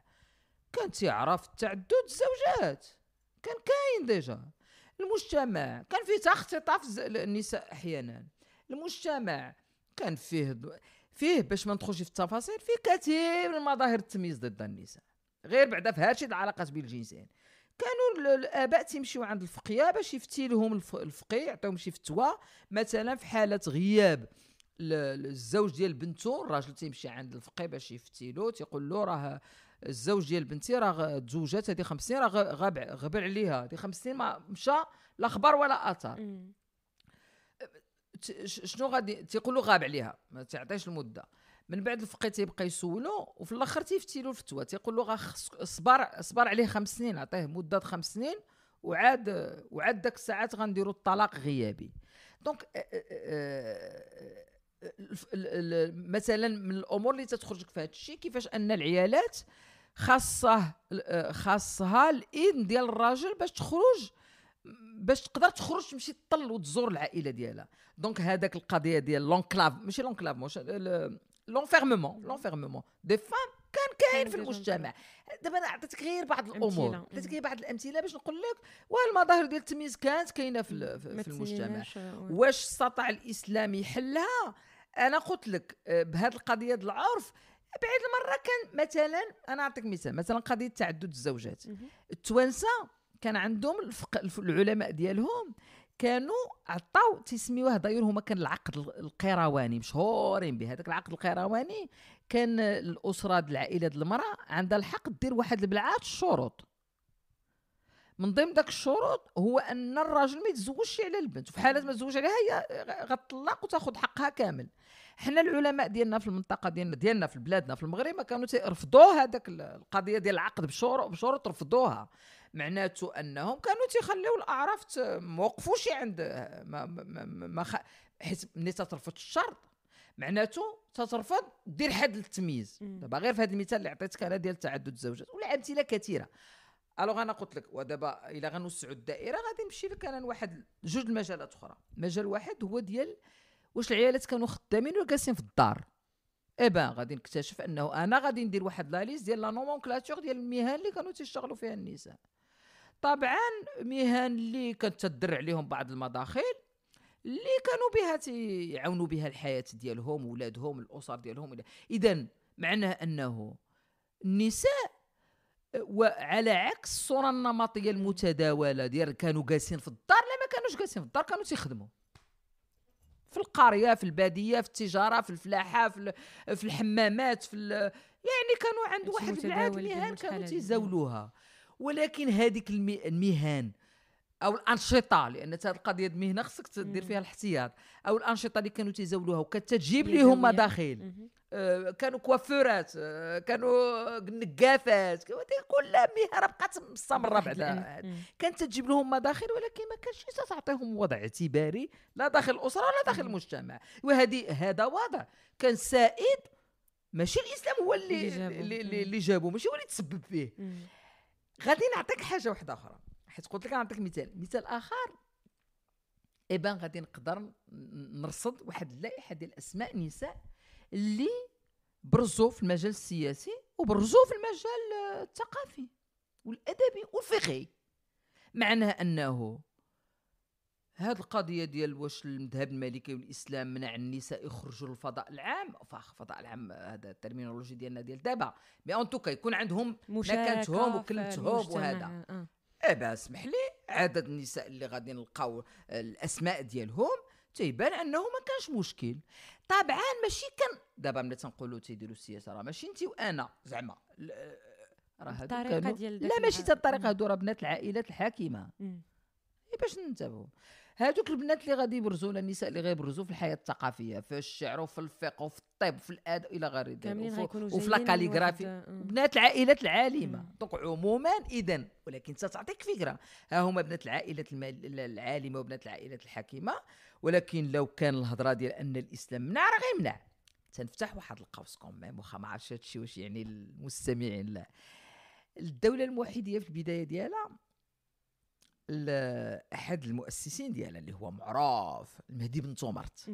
كان تيعرف تعدد الزوجات كان كاين ديجا المجتمع كان فيه حتى اختطاف النساء احيانا المجتمع كان فيه فيه باش ما ندخلش في التفاصيل فيه كثير من مظاهر التمييز ضد النساء غير بعدا في هادشي العلاقات بين الجنسين كانوا الاباء تيمشيو عند الفقيه باش يفتي لهم الفقيه يعطيهم شي فتوى مثلا في حاله غياب الزوج ديال بنته الراجل تيمشي عند الفقيه باش يفتي له تيقول له راه الزوج ديال بنتي راه تزوجات هذه خمس سنين راه غاب غبر عليها هذه خمس سنين ما مشى لا خبر ولا اثر شنو غادي تيقولوا غاب عليها ما تعطيش المده من بعد الفقيه تيبقى يسولو وفي الاخر تيفتي له الفتوى تيقول له صبر صبر عليه خمس سنين عطيه مده خمس سنين وعاد وعاد داك الساعات غنديروا الطلاق غيابي دونك مثلا من الامور اللي تتخرجك في هذا الشيء كيفاش ان العيالات خاصه خاصها الاذن ديال الراجل باش تخرج باش تقدر تخرج تمشي تطل وتزور العائله ديالها دونك هذاك القضيه ديال لونكلاف ماشي لونكلاف مش لونفيرمومون لونفيرمومون دي فام كان كاين في المجتمع دابا انا عطيتك غير بعض الامور عطيتك غير بعض الامثله باش نقول لك والمظاهر ديال التمييز كانت كاينه في, في المجتمع آه، واش استطاع الاسلام يحلها انا قلت لك آه، بهذه القضيه ديال العرف بعد المره كان مثلا انا نعطيك مثال مثلا قضيه تعدد الزوجات التوانسه كان عندهم الفق... العلماء ديالهم كانوا عطاو تيسميوه داير هما كان العقد القيرواني مشهورين به هذاك العقد القيرواني كان الاسره ديال العائله ديال المراه عندها الحق دير واحد البلعات الشروط من ضمن داك الشروط هو ان الراجل ما يتزوجش على البنت في حاله ما تزوج عليها هي غتطلق وتاخذ حقها كامل حنا العلماء ديالنا في المنطقه ديالنا ديالنا في بلادنا في المغرب كانوا تيرفضوا هذاك القضيه ديال العقد بشروط بشروط رفضوها معناته انهم كانوا تيخليو الاعراف موقفوش عند ما ما ما خ... حيت ملي تترفض الشرط معناته تترفض دير حد للتمييز دابا غير في هذا المثال اللي عطيتك انا ديال تعدد الزوجات ولا امثله كثيره الوغ انا قلت لك ودابا الا غنوسعوا الدائره غادي نمشي لك انا لواحد جوج المجالات اخرى مجال واحد هو ديال واش العيالات كانوا خدامين ولا جالسين في الدار ايبا غادي نكتشف انه انا غادي ندير واحد لاليز ديال لا نومونكلاتور ديال المهن اللي كانوا تيشتغلوا فيها النساء طبعا مهن اللي كانت تدر عليهم بعض المداخل اللي كانوا بها تيعاونوا بها الحياه ديالهم ولادهم الاسر ديالهم اذا معناه انه النساء وعلى عكس الصوره النمطيه المتداوله ديال كانوا جالسين في الدار لا ما كانوش جالسين في الدار كانوا تيخدموا في القريه في الباديه في التجاره في الفلاحه في, في الحمامات في يعني كانوا عند واحد العاد مهن كانوا تيزاولوها ولكن هذيك المهن او الانشطه لان هذه القضيه المهنه خصك تدير فيها الاحتياط او الانشطه اللي كانوا تيزاولوها وكانت تجيب لهم مداخل آه، كانوا كوافيرات آه، كانوا نقافات كل مهنه بقات مستمره بعدا كانت تجيب لهم مداخل ولكن ما كانش تعطيهم وضع اعتباري لا داخل الاسره ولا داخل المجتمع وهذه هذا وضع كان سائد ماشي الاسلام هو اللي اللي جابو ماشي هو اللي تسبب فيه غادي نعطيك حاجه واحده اخرى حيت قلت لك غنعطيك مثال مثال اخر ايبان غادي نقدر نرصد واحد اللائحه ديال اسماء نساء اللي برزوا في المجال السياسي وبرزوا في المجال الثقافي والادبي والفقهي معناه انه هاد القضية ديال واش المذهب المالكي والإسلام منع النساء يخرجوا للفضاء العام فاخ الفضاء العام هذا الترمينولوجي ديالنا ديال دابا مي أون توكا يكون عندهم مكانتهم وكلمتهم وهذا اه إيه، با اسمح لي عدد النساء اللي غادي نلقاو الأسماء ديالهم تيبان انه ما كانش مشكل طبعا ماشي كان دابا ملي تنقولوا تيديروا السياسه راه ماشي انت وانا زعما راه الطريقه ديال لا ماشي حتى الطريقه هادو راه بنات العائلات الحاكمه إيه، باش ننتبهوا هادوك البنات اللي غادي يبرزونا النساء اللي غيبرزوا في الحياه الثقافيه في الشعر وفي الفقه وفي الطب وفي الادب الى غير ذلك وفي الكاليغرافي آه. بنات العائلات العالمه دونك عموما اذا ولكن ستعطيك فكره ها هما بنات العائلات العالمه وبنات العائلات الحكيمه ولكن لو كان الهضره ديال ان الاسلام منع راه غيمنع تنفتح واحد القوس كوميم واخا ما عرفتش هادشي واش يعني المستمعين لا الدوله الموحديه في البدايه ديالها احد المؤسسين ديالها اللي هو معروف المهدي بن تومرت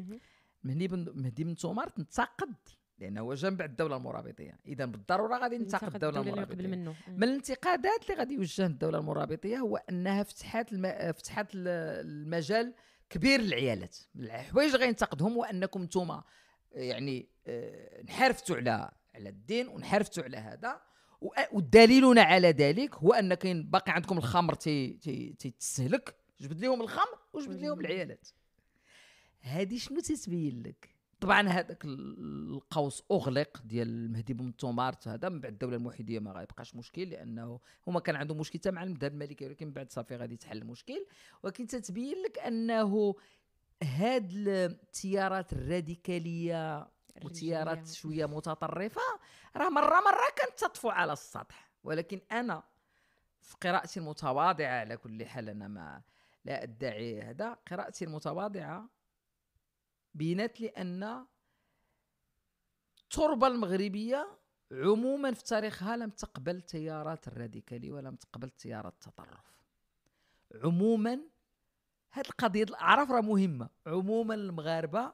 المهدي بن مهدي بن تومرت انتقد لانه هو جنب الدوله المرابطيه يعني. اذا بالضروره غادي ينتقد الدوله المرابطيه قبل يعني. منه. من الانتقادات اللي غادي يوجه الدوله المرابطيه هو انها فتحت الم... فتحت المجال كبير للعيالات الحوايج اللي غينتقدهم هو انكم نتوما يعني انحرفتوا آه، على على الدين ونحرفتوا على هذا ودليلنا على ذلك هو ان كاين باقي عندكم الخمر تيتسهلك جبد لهم الخمر وجبد لهم العيالات هادي شنو تتبين لك طبعا هذاك القوس اغلق ديال المهدي بن تومار هذا من بعد الدوله الموحديه ما غيبقاش مشكل لانه هما كان عندهم مشكل مع المذهب المالكي ولكن من بعد صافي غادي تحل المشكل ولكن تتبين لك انه هاد التيارات الراديكاليه وتيارات شويه متطرفه راه مره مره كانت تطفو على السطح ولكن انا في قراءتي المتواضعه على كل حال انا ما لا ادعي هذا قراءتي المتواضعه بينت لي ان التربه المغربيه عموما في تاريخها لم تقبل تيارات الراديكالي ولم تقبل تيارات التطرف عموما هذه القضيه الاعراف راه مهمه عموما المغاربه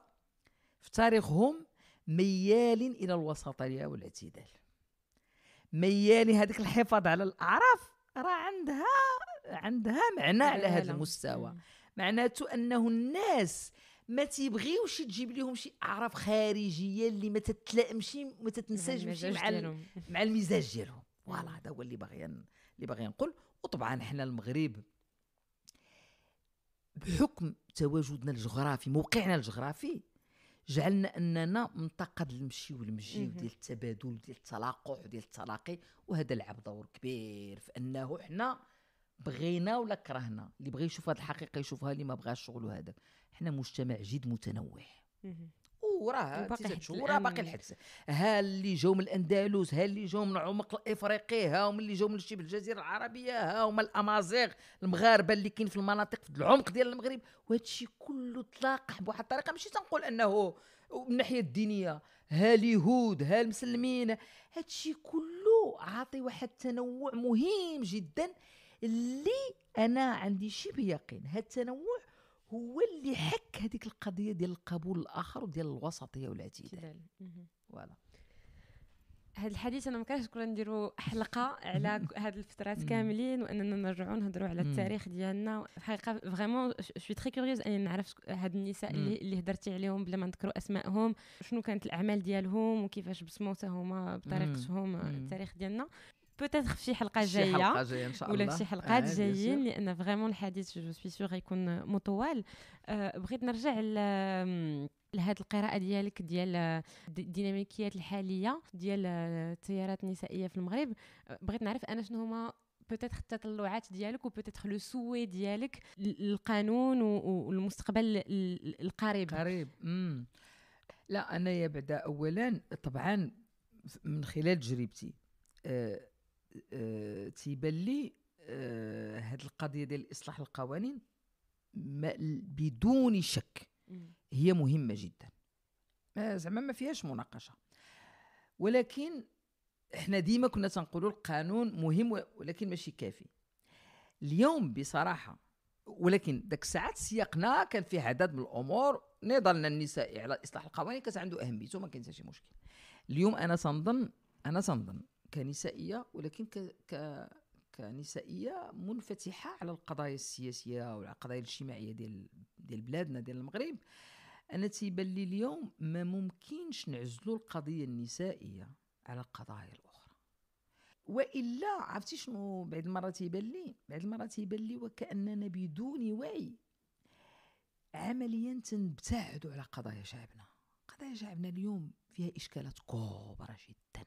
في تاريخهم ميال إلى الوسطية والاعتدال ميال هذيك الحفاظ على الأعراف راه عندها عندها معنى على هذا المستوى معناته أنه الناس ما تيبغيوش تجيب لهم شي اعراف خارجيه اللي ما تتلائمش ما تتنسجمش مع مع المزاج ديالهم فوالا هذا هو اللي باغي اللي باغي نقول وطبعا حنا المغرب بحكم تواجدنا الجغرافي موقعنا الجغرافي جعلنا اننا منتقد المشي والمجي ديال التبادل وديال التلاقح وديال التلاقي وهذا لعب دور كبير في انه حنا بغينا ولا كرهنا اللي بغى يشوف هذه الحقيقه يشوفها اللي ما بغاش شغله هذا حنا مجتمع جد متنوع وراه ستة شهور راه باقي الحدث ها اللي جاو من الاندلس ها اللي جاو من العمق الافريقي ها هما اللي جاو من شبه الجزيره العربيه ها هما الامازيغ المغاربه اللي كاين في المناطق في العمق ديال المغرب وهذا الشيء كله تلاقح بواحد الطريقه ماشي تنقول انه من الناحيه الدينيه ها اليهود ها المسلمين هذا الشيء كله عاطي واحد التنوع مهم جدا اللي انا عندي شبه يقين هذا التنوع هو اللي حك هذيك القضيه ديال القبول الاخر وديال الوسطيه والاعتدال فوالا هذا الحديث انا ما كانش كنا نديروا حلقه على هاد الفترات كاملين واننا نرجعوا نهضروا على التاريخ ديالنا حقيقه فريمون شوي تري كوريوز اني نعرف هاد النساء اللي, اللي هضرتي عليهم بلا ما نذكروا اسمائهم شنو كانت الاعمال ديالهم وكيفاش بصموته هما بطريقتهم التاريخ ديالنا بوتيتر في حلقه جايه شي حلقه جايه ان شاء الله ولا شي حلقات آه، جايين لان فريمون الحديث جو سوي سيغ يكون مطول آه، بغيت نرجع لهذه القراءة ديالك ديال الديناميكيات الحالية ديال آه، التيارات النسائية في المغرب بغيت نعرف أنا شنو هما بوتيتر التطلعات ديالك وبوتيتر لو سوي ديالك للقانون والمستقبل القريب قريب لا انايا بعدا اولا طبعا من خلال تجربتي أه تيبان لي آه، هاد القضيه ديال اصلاح القوانين بدون شك هي مهمه جدا زعما ما فيهاش مناقشه ولكن احنا ديما كنا تنقولوا القانون مهم ولكن ماشي كافي اليوم بصراحه ولكن داك الساعات سياقنا كان فيه عدد من الامور نضالنا النسائي على اصلاح القوانين كانت عنده اهميته ما كانت شي مشكل اليوم انا تنظن انا تنظن كنسائيه ولكن ك... ك... كنسائيه منفتحه على القضايا السياسيه وعلى القضايا الاجتماعيه ديال ديال بلادنا ديال المغرب انا تيبان لي اليوم ما ممكنش نعزلوا القضيه النسائيه على القضايا الاخرى والا عرفتي شنو بعد المره تيبان لي بعد المره تيبان لي وكاننا بدون وعي عمليا تنبتعدوا على قضايا شعبنا قضايا شعبنا اليوم فيها اشكالات كبرى جدا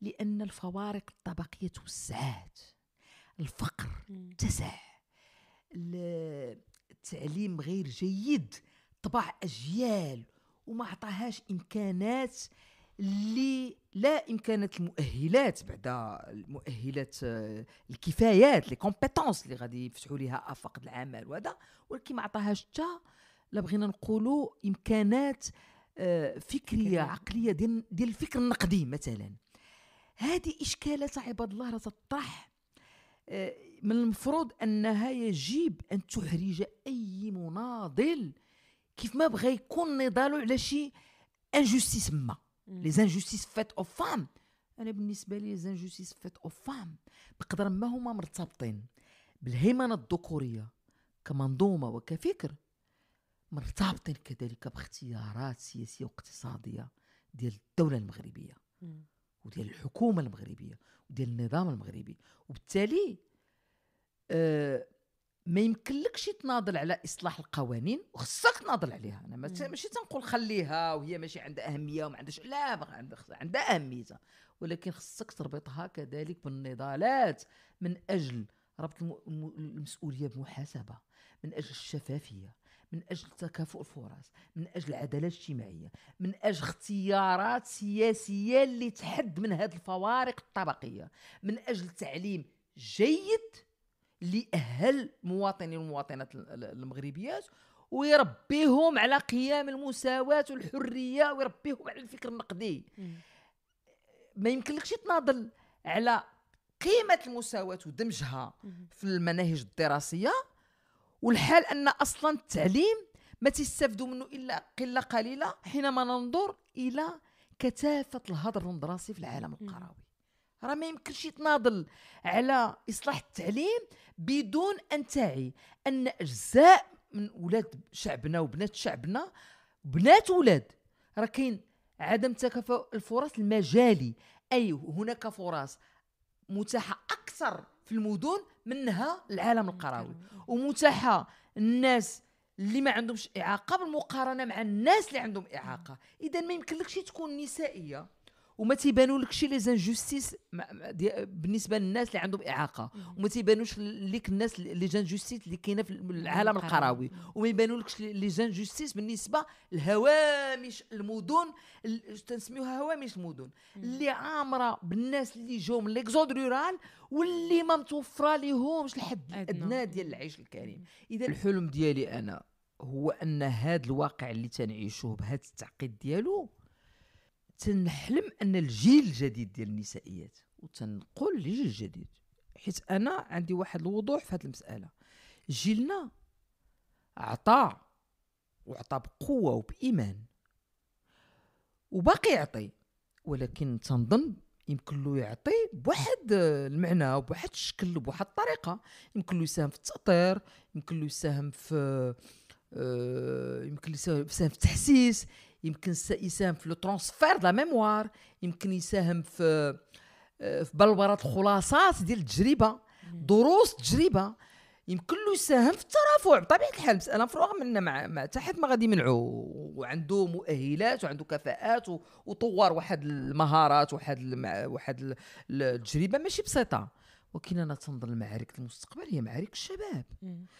لأن الفوارق الطبقية توسعت الفقر اتسع التعليم غير جيد طبع أجيال وما عطاهاش إمكانات اللي لا امكانات المؤهلات بعدا المؤهلات آه، الكفايات لي كومبيتونس اللي غادي يفتحوا ليها افاق العمل وهذا ولكن ما عطاهاش حتى لا بغينا نقولوا امكانات آه، فكريه عقليه ديال ديال الفكر النقدي مثلا هذه إشكالة صاحب الله راه تطرح آه، من المفروض أنها يجب أن تحرج أي مناضل كيف ما بغى يكون نضالو على شي انجوستيس ما لي زانجوستيس فات اوف فام انا بالنسبه لي زانجوستيس فات اوف فام بقدر ما هما مرتبطين بالهيمنه الذكوريه كمنظومه وكفكر مرتبطين كذلك باختيارات سياسيه واقتصاديه ديال الدوله المغربيه وديال الحكومه المغربيه وديال النظام المغربي وبالتالي آه ما يمكنلكش تناضل على اصلاح القوانين وخصك تناضل عليها انا ماشي تنقول خليها وهي ماشي عندها اهميه وما عندهاش لا عندها اهميتها ولكن خصك تربطها كذلك بالنضالات من اجل ربط المسؤوليه بمحاسبه من اجل الشفافيه من اجل تكافؤ الفرص من اجل العداله الاجتماعيه من اجل اختيارات سياسيه اللي تحد من هذه الفوارق الطبقيه من اجل تعليم جيد لاهل مواطني والمواطنات المغربيات ويربيهم على قيام المساواة والحرية ويربيهم على الفكر النقدي ما يمكنلكش تناضل على قيمة المساواة ودمجها في المناهج الدراسية والحال ان اصلا التعليم ما تستافدوا منه الا قله قليله حينما ننظر الى كثافه الهدر المدرسي في العالم القروي راه ما يمكنش يتناضل على اصلاح التعليم بدون ان تعي ان اجزاء من اولاد شعبنا وبنات شعبنا بنات ولاد راه كاين عدم تكافؤ الفرص المجالي اي هناك فرص متاحه اكثر في المدن منها العالم القروي ومتاحه الناس اللي ما عندهمش اعاقه بالمقارنه مع الناس اللي عندهم اعاقه اذا ما يمكنلكش تكون نسائيه وما تيبانوا لكش لي زانجوستيس بالنسبه للناس اللي عندهم اعاقه وما تيبانوش ليك الناس لي زانجوستيس اللي كاينه في العالم القروي وما يبانوا لي زانجوستيس بالنسبه لهوامش المدن تنسميوها هوامش المدن اللي عامره بالناس اللي جاو من ليكزود رورال واللي ما متوفره ليهمش الحد الادنى ديال العيش الكريم اذا الحلم ديالي انا هو ان هذا الواقع اللي تنعيشوه بهذا التعقيد ديالو تنحلم ان الجيل الجديد ديال النسائيات وتنقول الجيل الجديد حيت انا عندي واحد الوضوح في هذه المساله جيلنا عطى وعطى بقوه وبايمان وباقي يعطي ولكن تنظن يمكن له يعطي بواحد المعنى وبواحد الشكل وبواحد الطريقه يمكن له يساهم في التاطير يمكن له يساهم في آه، يمكن له يساهم في التحسيس يمكن يساهم في لو ترونسفير لا ميموار يمكن يساهم في آه، في بلورات الخلاصات ديال التجربه دروس التجربه يمكن له يساهم في الترافع بطبيعه الحال مساله مفروغه منها مع مع تحت ما غادي يمنعو وعنده مؤهلات وعنده كفاءات وطور واحد المهارات واحد الم... واحد التجربه ماشي بسيطه ولكن انا تنظن المعارك المستقبل هي معارك الشباب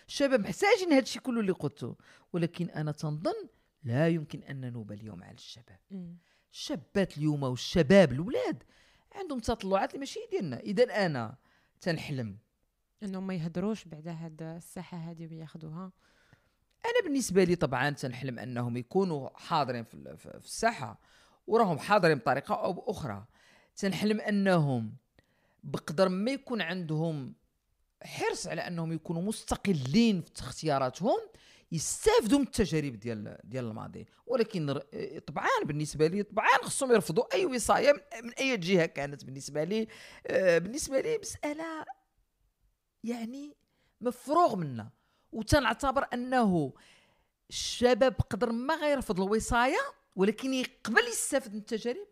الشباب محتاجين هذا الشيء كله اللي قلته ولكن انا تنظن لا يمكن أن ننوب اليوم على الشباب الشابات اليوم والشباب الأولاد عندهم تطلعات اللي ماشي ديالنا إذا أنا تنحلم انهم ما يهدروش بعد هاد الساحه هذه وياخذوها انا بالنسبه لي طبعا تنحلم انهم يكونوا حاضرين في, في الساحه وراهم حاضرين بطريقه او باخرى تنحلم انهم بقدر ما يكون عندهم حرص على انهم يكونوا مستقلين في اختياراتهم يستافدوا من التجارب ديال ديال الماضي ولكن طبعا بالنسبه لي طبعا خصهم يرفضوا اي وصايه من اي جهه كانت بالنسبه لي آه، بالنسبه لي مساله يعني مفروغ منها وتنعتبر انه الشباب قدر ما غيرفض الوصايه ولكن يقبل يستافد من التجارب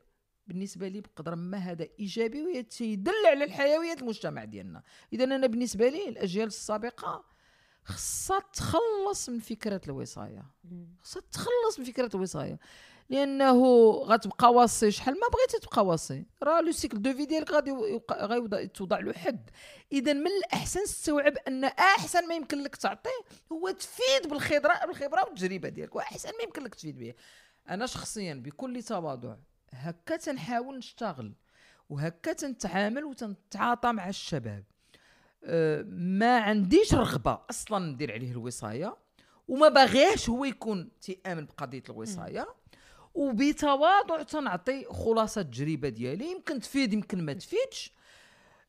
بالنسبه لي بقدر ما هذا ايجابي ويدل على الحيويه المجتمع ديالنا اذا انا بالنسبه لي الاجيال السابقه خصها تخلص من فكره الوصايه خصها تخلص من فكره الوصايه لانه غتبقى واصي شحال ما بغيتي تبقى واصي راه لو سيكل دو في ديالك غادي توضع له حد اذا من الاحسن تستوعب ان احسن ما يمكن لك تعطيه هو تفيد بالخبره بالخبره والتجربه ديالك واحسن ما يمكن لك تفيد به انا شخصيا بكل تواضع هكا تنحاول نشتغل وهكا تنتعامل وتنتعاطى مع الشباب ما عنديش رغبه اصلا ندير عليه الوصايه وما باغيهش هو يكون تيامن بقضيه الوصايه وبتواضع تنعطي خلاصه التجربه ديالي يمكن تفيد يمكن ما تفيدش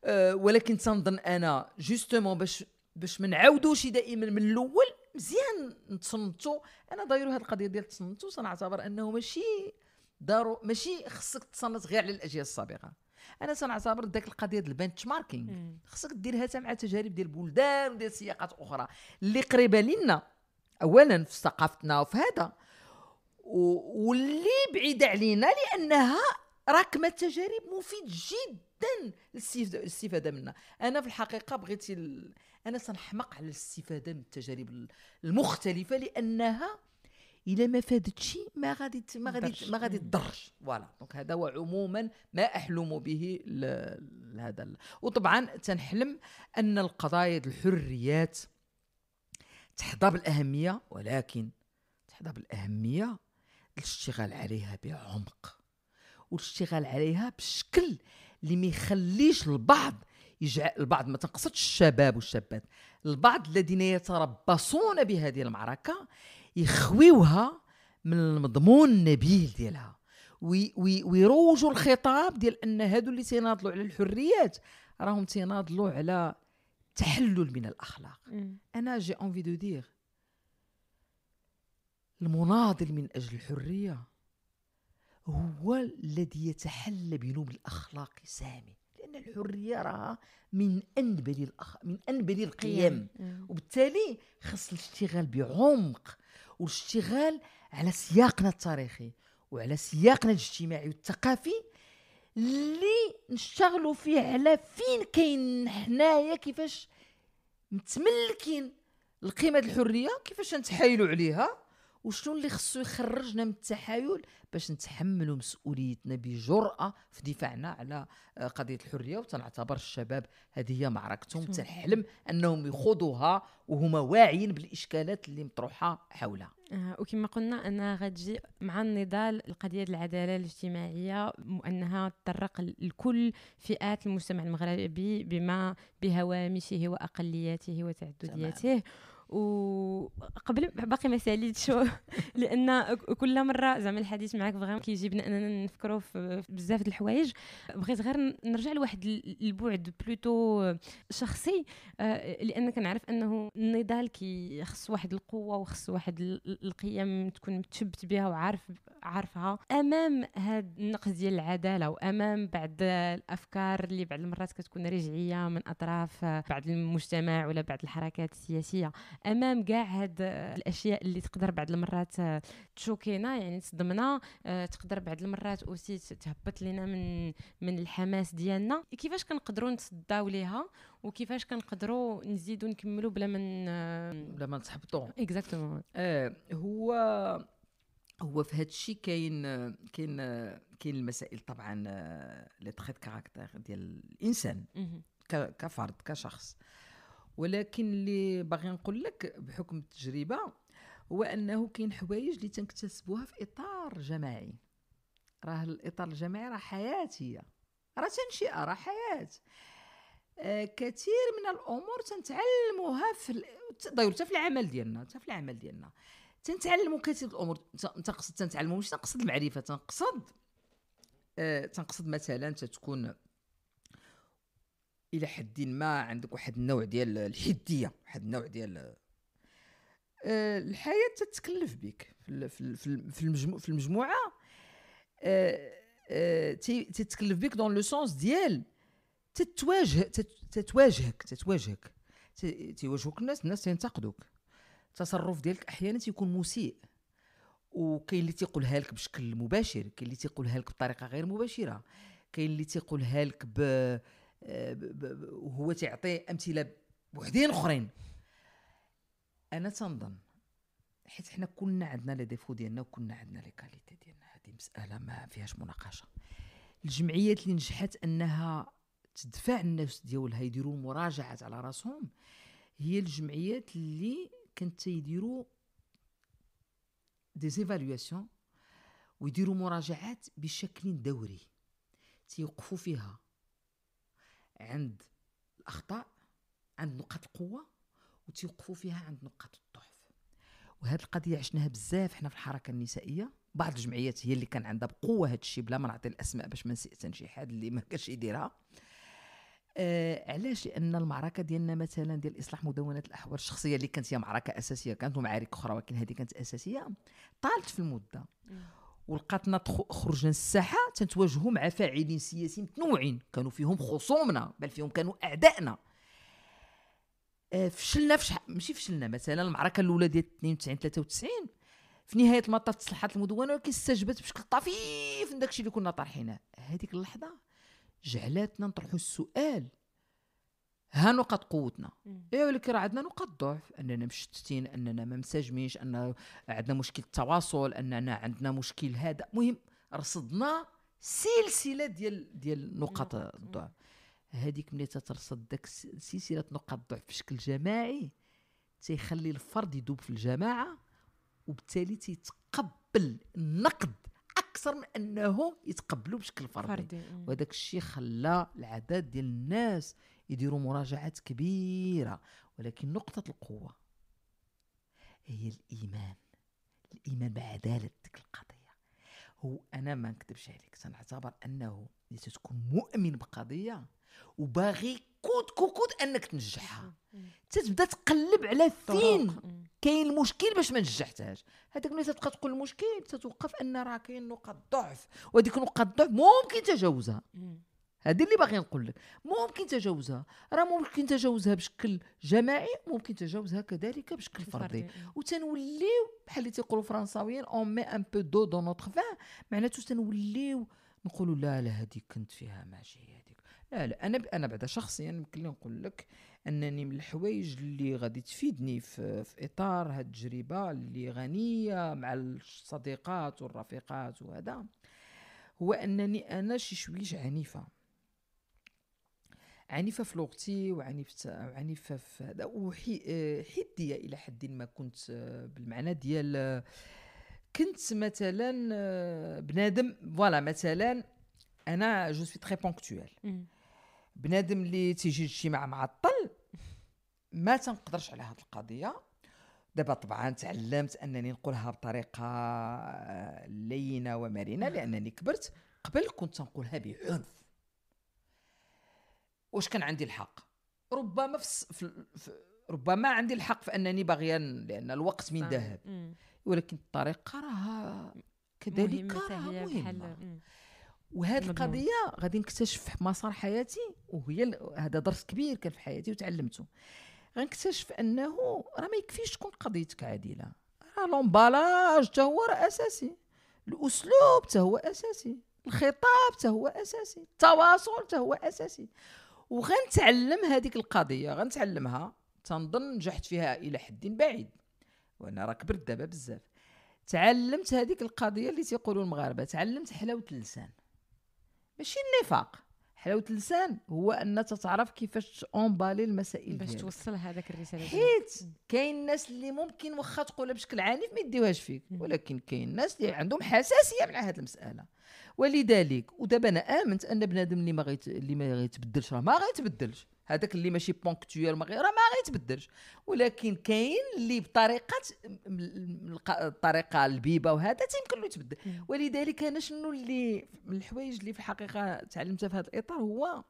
أه ولكن تنظن انا جوستومون باش باش ما نعاودوش دائما من الاول مزيان نتصنتو انا داير هذه القضيه ديال التصنتو تنعتبر انه ماشي دارو ماشي خصك تصنت غير على الاجيال السابقه انا سنعتبر داك القضيه ديال البنش ماركينغ خصك ديرها مع تجارب ديال بلدان وديال سياقات اخرى اللي قريبه لنا اولا في ثقافتنا وفي هذا واللي بعيده علينا لانها راكمه تجارب مفيد جدا للاستفاده منها انا في الحقيقه بغيت ال... انا سنحمق على الاستفاده من التجارب المختلفه لانها الا ما فادت شيء ما غادي ما غادي ما غادي تضرش فوالا دونك هذا هو عموما ما احلم به لهذا وطبعا تنحلم ان القضايا الحريات تحظى بالاهميه ولكن تحظى بالاهميه الاشتغال عليها بعمق والاشتغال عليها بشكل اللي ما يخليش البعض يجعل البعض ما تنقصدش الشباب والشابات البعض الذين يتربصون بهذه المعركه يخويوها من المضمون النبيل ديالها وي وي ويروجوا الخطاب ديال ان هادو اللي تيناضلوا على الحريات راهم تيناضلوا على تحلل من الاخلاق مم. انا جي اونفي دو دير المناضل من اجل الحريه هو الذي يتحلى بنوب الاخلاق سامي لان الحريه راها من انبل الأخ... من انبل القيم مم. وبالتالي خص الاشتغال بعمق والاشتغال على سياقنا التاريخي وعلى سياقنا الاجتماعي والثقافي اللي نشتغلوا فيه على فين كاين حنايا كيفاش متملكين القيمه الحريه كيفاش نتحايلوا عليها وشنو اللي خصو يخرجنا من التحايل باش نتحملوا مسؤوليتنا بجرأة في دفاعنا على آه، قضية الحرية وتنعتبر الشباب هذه هي معركتهم تنحلم أنهم يخوضوها وهما واعيين بالإشكالات اللي مطروحة حولها آه، وكما قلنا أنها غتجي مع النضال القضية العدالة الاجتماعية وأنها تطرق لكل فئات المجتمع المغربي بما بهوامشه وأقلياته وتعددياته تمام. وقبل باقي ما ساليتش لان كل مره زعما الحديث معك فريمون كيجيبنا اننا نفكروا في بزاف د الحوايج بغيت غير نرجع لواحد البعد بلوتو شخصي آه، لان كنعرف انه النضال كيخص واحد القوه وخص واحد القيم تكون متشبت بها وعارف عارفها امام هذا النقص ديال العداله وامام بعض الافكار اللي بعض المرات كتكون رجعيه من اطراف بعض المجتمع ولا بعض الحركات السياسيه امام كاع هاد آه، الاشياء اللي تقدر بعض المرات آه، تشوكينا يعني تصدمنا آه، تقدر بعض المرات اوسي تهبط لينا من من الحماس ديالنا كيفاش كنقدروا نتصداو ليها وكيفاش كنقدروا نزيدوا نكملوا بلا من بلا ما نتحبطوا اكزاكتومون آه هو هو في هذا الشيء كاين كاين كاين المسائل طبعا لي تريت كاركتير ديال الانسان كفرد كشخص ولكن اللي باغي نقول لك بحكم التجربه هو انه كاين حوايج اللي تنكتسبوها في اطار جماعي راه الاطار الجماعي راه حياتيه راه تنشئه راه حياه آه كثير من الامور تنتعلموها في ال... في العمل ديالنا حتى في العمل ديالنا تنتعلموا كثير الامور تنقصد تنتعلموا مش تنقصد المعرفه تنقصد آه تنقصد مثلا تتكون الى حد ما عندك واحد النوع ديال الحديه واحد النوع ديال آه، الحياه تتكلف بك في في المجموعه آه، آه، تتكلف بك دون لو سونس ديال تتواجه تتواجهك تتواجهك تيواجهوك الناس الناس تنتقدوك التصرف ديالك احيانا تيكون مسيء وكاين اللي تيقولها لك بشكل مباشر كاين اللي تيقولها لك بطريقه غير مباشره كاين اللي تيقولها لك ب وهو تيعطي امثله بوحدين اخرين انا تنظن حيت حنا كلنا عندنا لي ديفو ديالنا وكلنا عندنا لي كاليتي ديالنا هذه مساله ما فيهاش مناقشه الجمعيات اللي نجحت انها تدفع الناس ديالها يديروا مراجعات على راسهم هي الجمعيات اللي كانت تيديروا دي ويديروا مراجعات بشكل دوري تيوقفوا فيها عند الاخطاء عند نقاط القوه وتيوقفوا فيها عند نقاط الضعف وهذه القضيه عشناها بزاف حنا في الحركه النسائيه بعض الجمعيات هي اللي كان عندها بقوه هذا الشيء بلا ما نعطي الاسماء باش ما نسيت شي حد اللي ما كانش يديرها آه علاش لان المعركه ديالنا مثلا ديال اصلاح مدونه الاحوال الشخصيه اللي كانت هي معركه اساسيه كانت ومعارك اخرى ولكن هذه كانت اساسيه طالت في المده ولقاتنا خرجنا الساحة تنتواجهوا مع فاعلين سياسيين متنوعين كانوا فيهم خصومنا بل فيهم كانوا اعدائنا آه، فشلنا في ماشي فشلنا مثلا المعركه الاولى ديال 92 93 في نهايه المطاف تصلحات المدونه ولكن استجبت بشكل طفيف من داكشي اللي كنا طارحينه هذيك اللحظه جعلتنا نطرحوا السؤال ها نقاط قوتنا اي ولكن راه عندنا نقاط ضعف اننا مشتتين اننا ما مساجمينش ان عندنا مشكل التواصل اننا عندنا مشكل هذا المهم رصدنا سلسله ديال ديال نقاط الضعف هذيك ملي تترصد داك سلسله نقاط الضعف بشكل جماعي تيخلي الفرد يدوب في الجماعه وبالتالي تيتقبل النقد اكثر من انه يتقبلوا بشكل فردي, فردي. وهذاك الشيء خلى العدد ديال الناس يديروا مراجعات كبيره ولكن نقطه القوه هي الايمان الايمان بعداله تلك القضيه هو انا ما نكذبش عليك سنعتبر انه تكون مؤمن بقضيه وباغي كود كود انك تنجحها تتبدا تقلب على فين كاين المشكل باش ما نجحتهاش هذاك ملي تبقى تقول المشكل تتوقف ان راه كاين نقاط ضعف وهذيك نقاط ضعف ممكن تجاوزها هذه اللي باغي نقول لك ممكن تجاوزها راه ممكن تجاوزها بشكل جماعي ممكن تجاوزها كذلك بشكل فردي إيه. وتنوليو بحال اللي تيقولوا فرنساويين اون مي ان بو دو دو نوتر فان معناته تنوليو نقولوا لا لا هذيك كنت فيها ماشي هذيك لا لا انا انا بعدا شخصيا يمكن لي نقول لك انني من الحوايج اللي غادي تفيدني في, في اطار هذه التجربه اللي غنيه مع الصديقات والرفيقات وهذا هو انني انا شي شويش عنيفه عنيفه في لغتي وعنيفه وعنيفه في وحدي آه، الى حد ما كنت آه، بالمعنى ديال آه، كنت مثلا بنادم فوالا مثلا انا جو سوي تري بونكتويل بنادم اللي تيجي الاجتماع معطل ما تنقدرش على هذه القضيه دابا طبعا تعلمت انني نقولها بطريقه لينه ومرنه لانني كبرت قبل كنت نقولها بعنف واش كان عندي الحق ربما في, في, في ربما عندي الحق في انني باغيا لان الوقت من ذهب ولكن الطريقه راها كذلك راها مهمه وهذه القضيه غادي نكتشف في مسار حياتي وهي هذا درس كبير كان في حياتي وتعلمته غنكتشف انه راه ما يكفيش تكون قضيتك عادله راه لومبالاج حتى هو راه اساسي الاسلوب حتى هو اساسي الخطاب حتى هو اساسي التواصل حتى هو اساسي وغنتعلم هذيك القضيه غنتعلمها تنظن نجحت فيها الى حد بعيد وانا راه كبرت دابا بزاف تعلمت هذيك القضيه اللي تيقولوا المغاربه تعلمت حلاوه اللسان ماشي النفاق حلاوه اللسان هو ان تتعرف كيفاش اونبالي المسائل باش توصل هذاك الرساله حيت كاين الناس اللي ممكن واخا تقولها بشكل عنيف ما يديوهاش فيك ولكن كاين الناس اللي عندهم حساسيه من هذه المساله ولذلك ودابا انا امنت ان بنادم اللي ما غيت اللي ما غيتبدلش راه ما غيتبدلش هذاك اللي ماشي بونكتويال ما غير ما غيتبدلش ولكن كاين اللي بطريقه الطريقه البيبه وهذا تيمكن له يتبدل ولذلك انا شنو اللي من الحوايج اللي في الحقيقه تعلمتها في هذا الاطار هو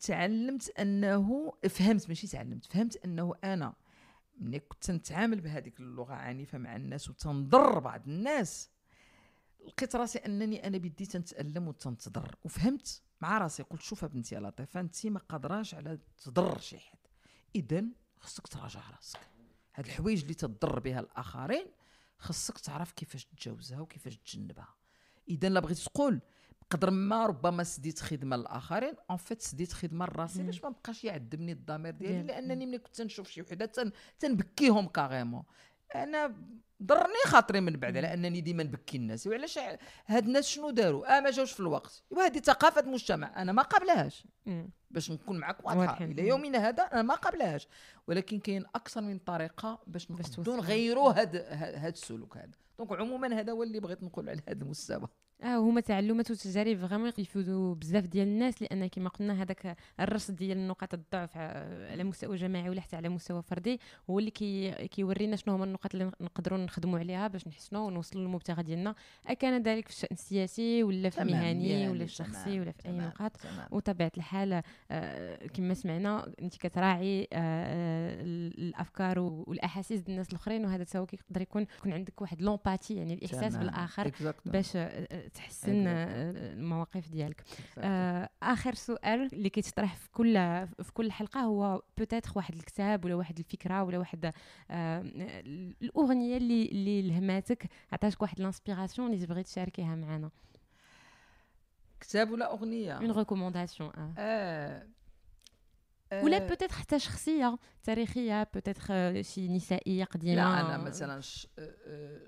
تعلمت انه فهمت ماشي تعلمت فهمت انه انا ملي كنت نتعامل بهذيك اللغه عنيفه مع الناس وتنضر بعض الناس لقيت راسي انني انا بدي تنتالم وتنتضر وفهمت مع راسي قلت شوف بنتي يا لطيفه انت ما قادراش على تضر شي حد اذا خصك تراجع راسك هاد الحوايج اللي تضر بها الاخرين خصك تعرف كيفاش تجاوزها وكيفاش تجنبها اذا لا بغيت تقول قدر ما ربما سديت خدمه للاخرين اون فيت سديت خدمه لراسي باش ما بقاش يعذبني الضمير ديالي لانني ملي كنت تنشوف شي وحده تن... تنبكيهم كاريمون انا ضرني خاطري من بعد على انني ديما نبكي الناس وعلاش هاد الناس شنو داروا اه ما جاوش في الوقت وهذه ثقافه مجتمع انا ما قبلهاش باش نكون معك واضحه الى يومنا هذا انا ما قبلهاش ولكن كاين اكثر من طريقه باش نغيروا هاد هاد السلوك هذا دونك عموما هذا هو اللي بغيت نقول على هذا المستوى اه هما تعلمات وتجارب فريمون يفيدوا بزاف ديال الناس لان كما قلنا هذاك الرصد ديال نقاط الضعف على مستوى جماعي ولا حتى على مستوى فردي هو اللي كي كيورينا شنو هما النقاط اللي نقدروا نخدموا عليها باش نحسنوا ونوصلوا للمبتغى ديالنا اكان ذلك في الشان السياسي ولا في المهني يعني ولا في الشخصي ولا في تمام اي نقاط وطبيعه الحال آه، كما سمعنا انت كتراعي آه، آه، الافكار والاحاسيس ديال الناس الاخرين وهذا تساوي كيقدر يكون يكون عندك واحد لومباتي يعني الاحساس بالاخر باش تحسن المواقف ديالك آه، اخر سؤال اللي كيتطرح في كل في كل حلقه هو بوتيتر واحد الكتاب ولا واحد الفكره ولا واحد آه، الاغنيه اللي اللي لهماتك عطاتك واحد الانسبيراسيون اللي تبغي تشاركيها معنا كتاب ولا اغنيه اون آه. ريكومونداسيون اه ولا بوتيتر حتى شخصيه تاريخيه بوتيتر شي نسائيه قديمه لا انا مثلا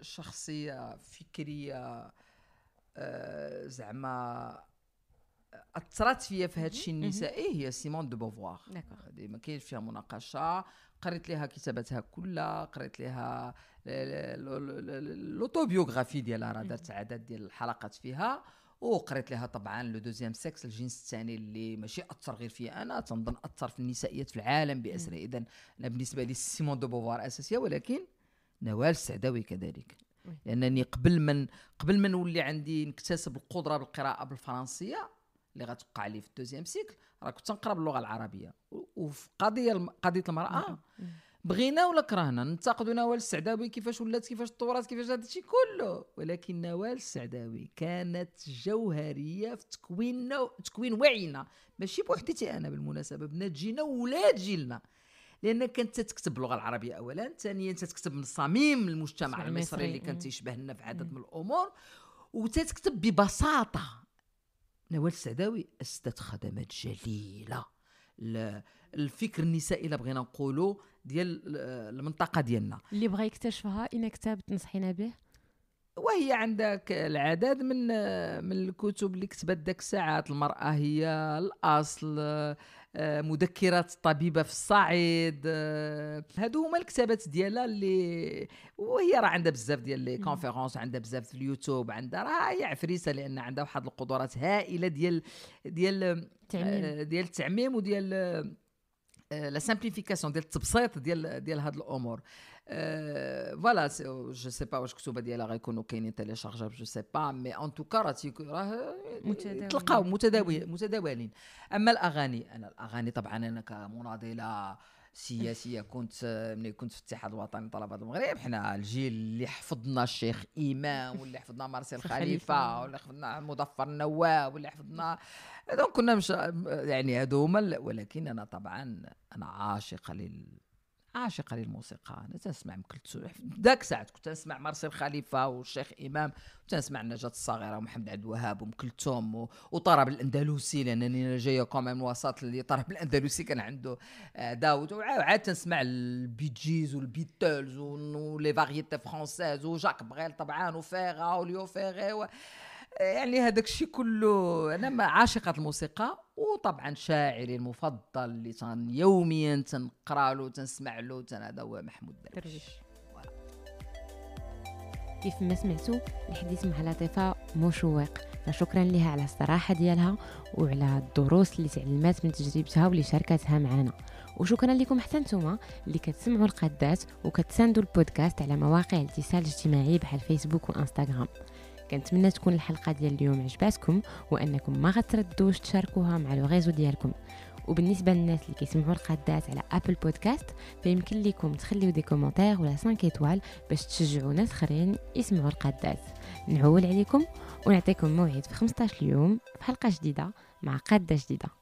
شخصيه فكريه آه، زعما آه، اثرت فيا في هذا الشيء النسائي هي سيمون دو بوفوار هذه ما كاينش فيها مناقشه قريت لها كتاباتها كلها قريت لها لوتوبيوغرافي ديالها راه دارت عدد ديال الحلقات فيها وقريت لها طبعا لو دوزيام سكس الجنس الثاني اللي ماشي اثر غير فيا انا تنظن اثر في النسائيات في العالم باسره اذا انا بالنسبه لي سيمون دو بوفوار اساسيه ولكن نوال السعداوي كذلك لانني قبل من قبل ما نولي عندي نكتسب القدره بالقراءه بالفرنسيه اللي غتوقع لي في الدوزيام سيكل راه كنت نقرا باللغه العربيه وفي قضيه قضيه المراه نعم، نعم. بغينا ولا كرهنا ننتقدوا نوال السعداوي كيفاش ولات كيفاش تطورات كيفاش هذا الشيء كله ولكن نوال السعداوي كانت جوهريه في تكوين نو... تكوين وعينا ماشي بوحدتي انا بالمناسبه بنات جيلنا وولاد جيلنا لانك كنت تكتب باللغه العربيه اولا ثانيا تتكتب من صميم المجتمع المصري اللي كان إيه. تيشبه لنا في عدد إيه. من الامور وتتكتب ببساطه نوال السعداوي اسدت خدمات جليله الفكر النسائي اللي بغينا نقولوا ديال المنطقه ديالنا اللي بغى يكتشفها ان كتاب تنصحينا به وهي عندك العدد من من الكتب اللي كتبت ذاك الساعات المراه هي الاصل آه، مذكرات طبيبه في الصعيد آه، هادو هما الكتابات ديالها اللي وهي راه عندها بزاف ديال لي كونفيرونس عندها بزاف في اليوتيوب عندها راه هي عفريسه لان عندها واحد القدرات هائله ديال ديال التعميم آه، ديال التعميم وديال لا سامبليفيكاسيون ديال التبسيط ديال ديال هاد الامور فوالا جو سي با واش الكتوبه ديالها غيكونوا كاينين تيليشارجاب جو سي با مي ان توكا راه راه تلقاو متداولين اما الاغاني انا الاغاني طبعا انا كمناضله سياسيه كنت آه، ملي كنت في الاتحاد الوطني لطلبه المغرب حنا الجيل اللي حفظنا الشيخ امام واللي حفظنا مارسيل خليفه واللي حفظنا مظفر نواب واللي حفظنا دونك كنا مش آه، يعني هذوما ولكن انا طبعا انا عاشقه لل عاشقه للموسيقى انا تنسمع ام كلثوم ذاك الساعه كنت نسمع مارسيل خليفه والشيخ امام كنت نسمع نجاة الصغيره ومحمد عبد الوهاب وام كلثوم وطرب الاندلسي لانني جايه كومون من وسط اللي طرب الاندلسي كان عنده آه، داود وعاد تنسمع البيجيز والبيتلز ولي فاريتي فرونسيز وجاك بريل طبعا وفيغا وليو فيغي و... يعني هذاك الشيء كله انا عاشقه الموسيقى وطبعا شاعري المفضل اللي تن يوميا تنقرا له تنسمع له هذا هو محمود درويش كيف ما سمعتوا الحديث مع لطيفة مشوق فشكرا لها على الصراحة ديالها وعلى الدروس اللي تعلمات من تجربتها واللي شاركتها معنا وشكرا لكم حتى نتوما اللي كتسمعوا القدات وكتساندوا البودكاست على مواقع الاتصال الاجتماعي بحال فيسبوك وانستغرام كنتمنى تكون الحلقه ديال اليوم عجباتكم وانكم ما غتردوش تشاركوها مع الغيزو ديالكم وبالنسبه للناس اللي كيسمعوا القادات على ابل بودكاست فيمكن لكم تخليو دي كومونتير ولا 5 ايطوال باش تشجعوا ناس خرين يسمعوا القادات نعول عليكم ونعطيكم موعد في 15 يوم في حلقه جديده مع قاده جديده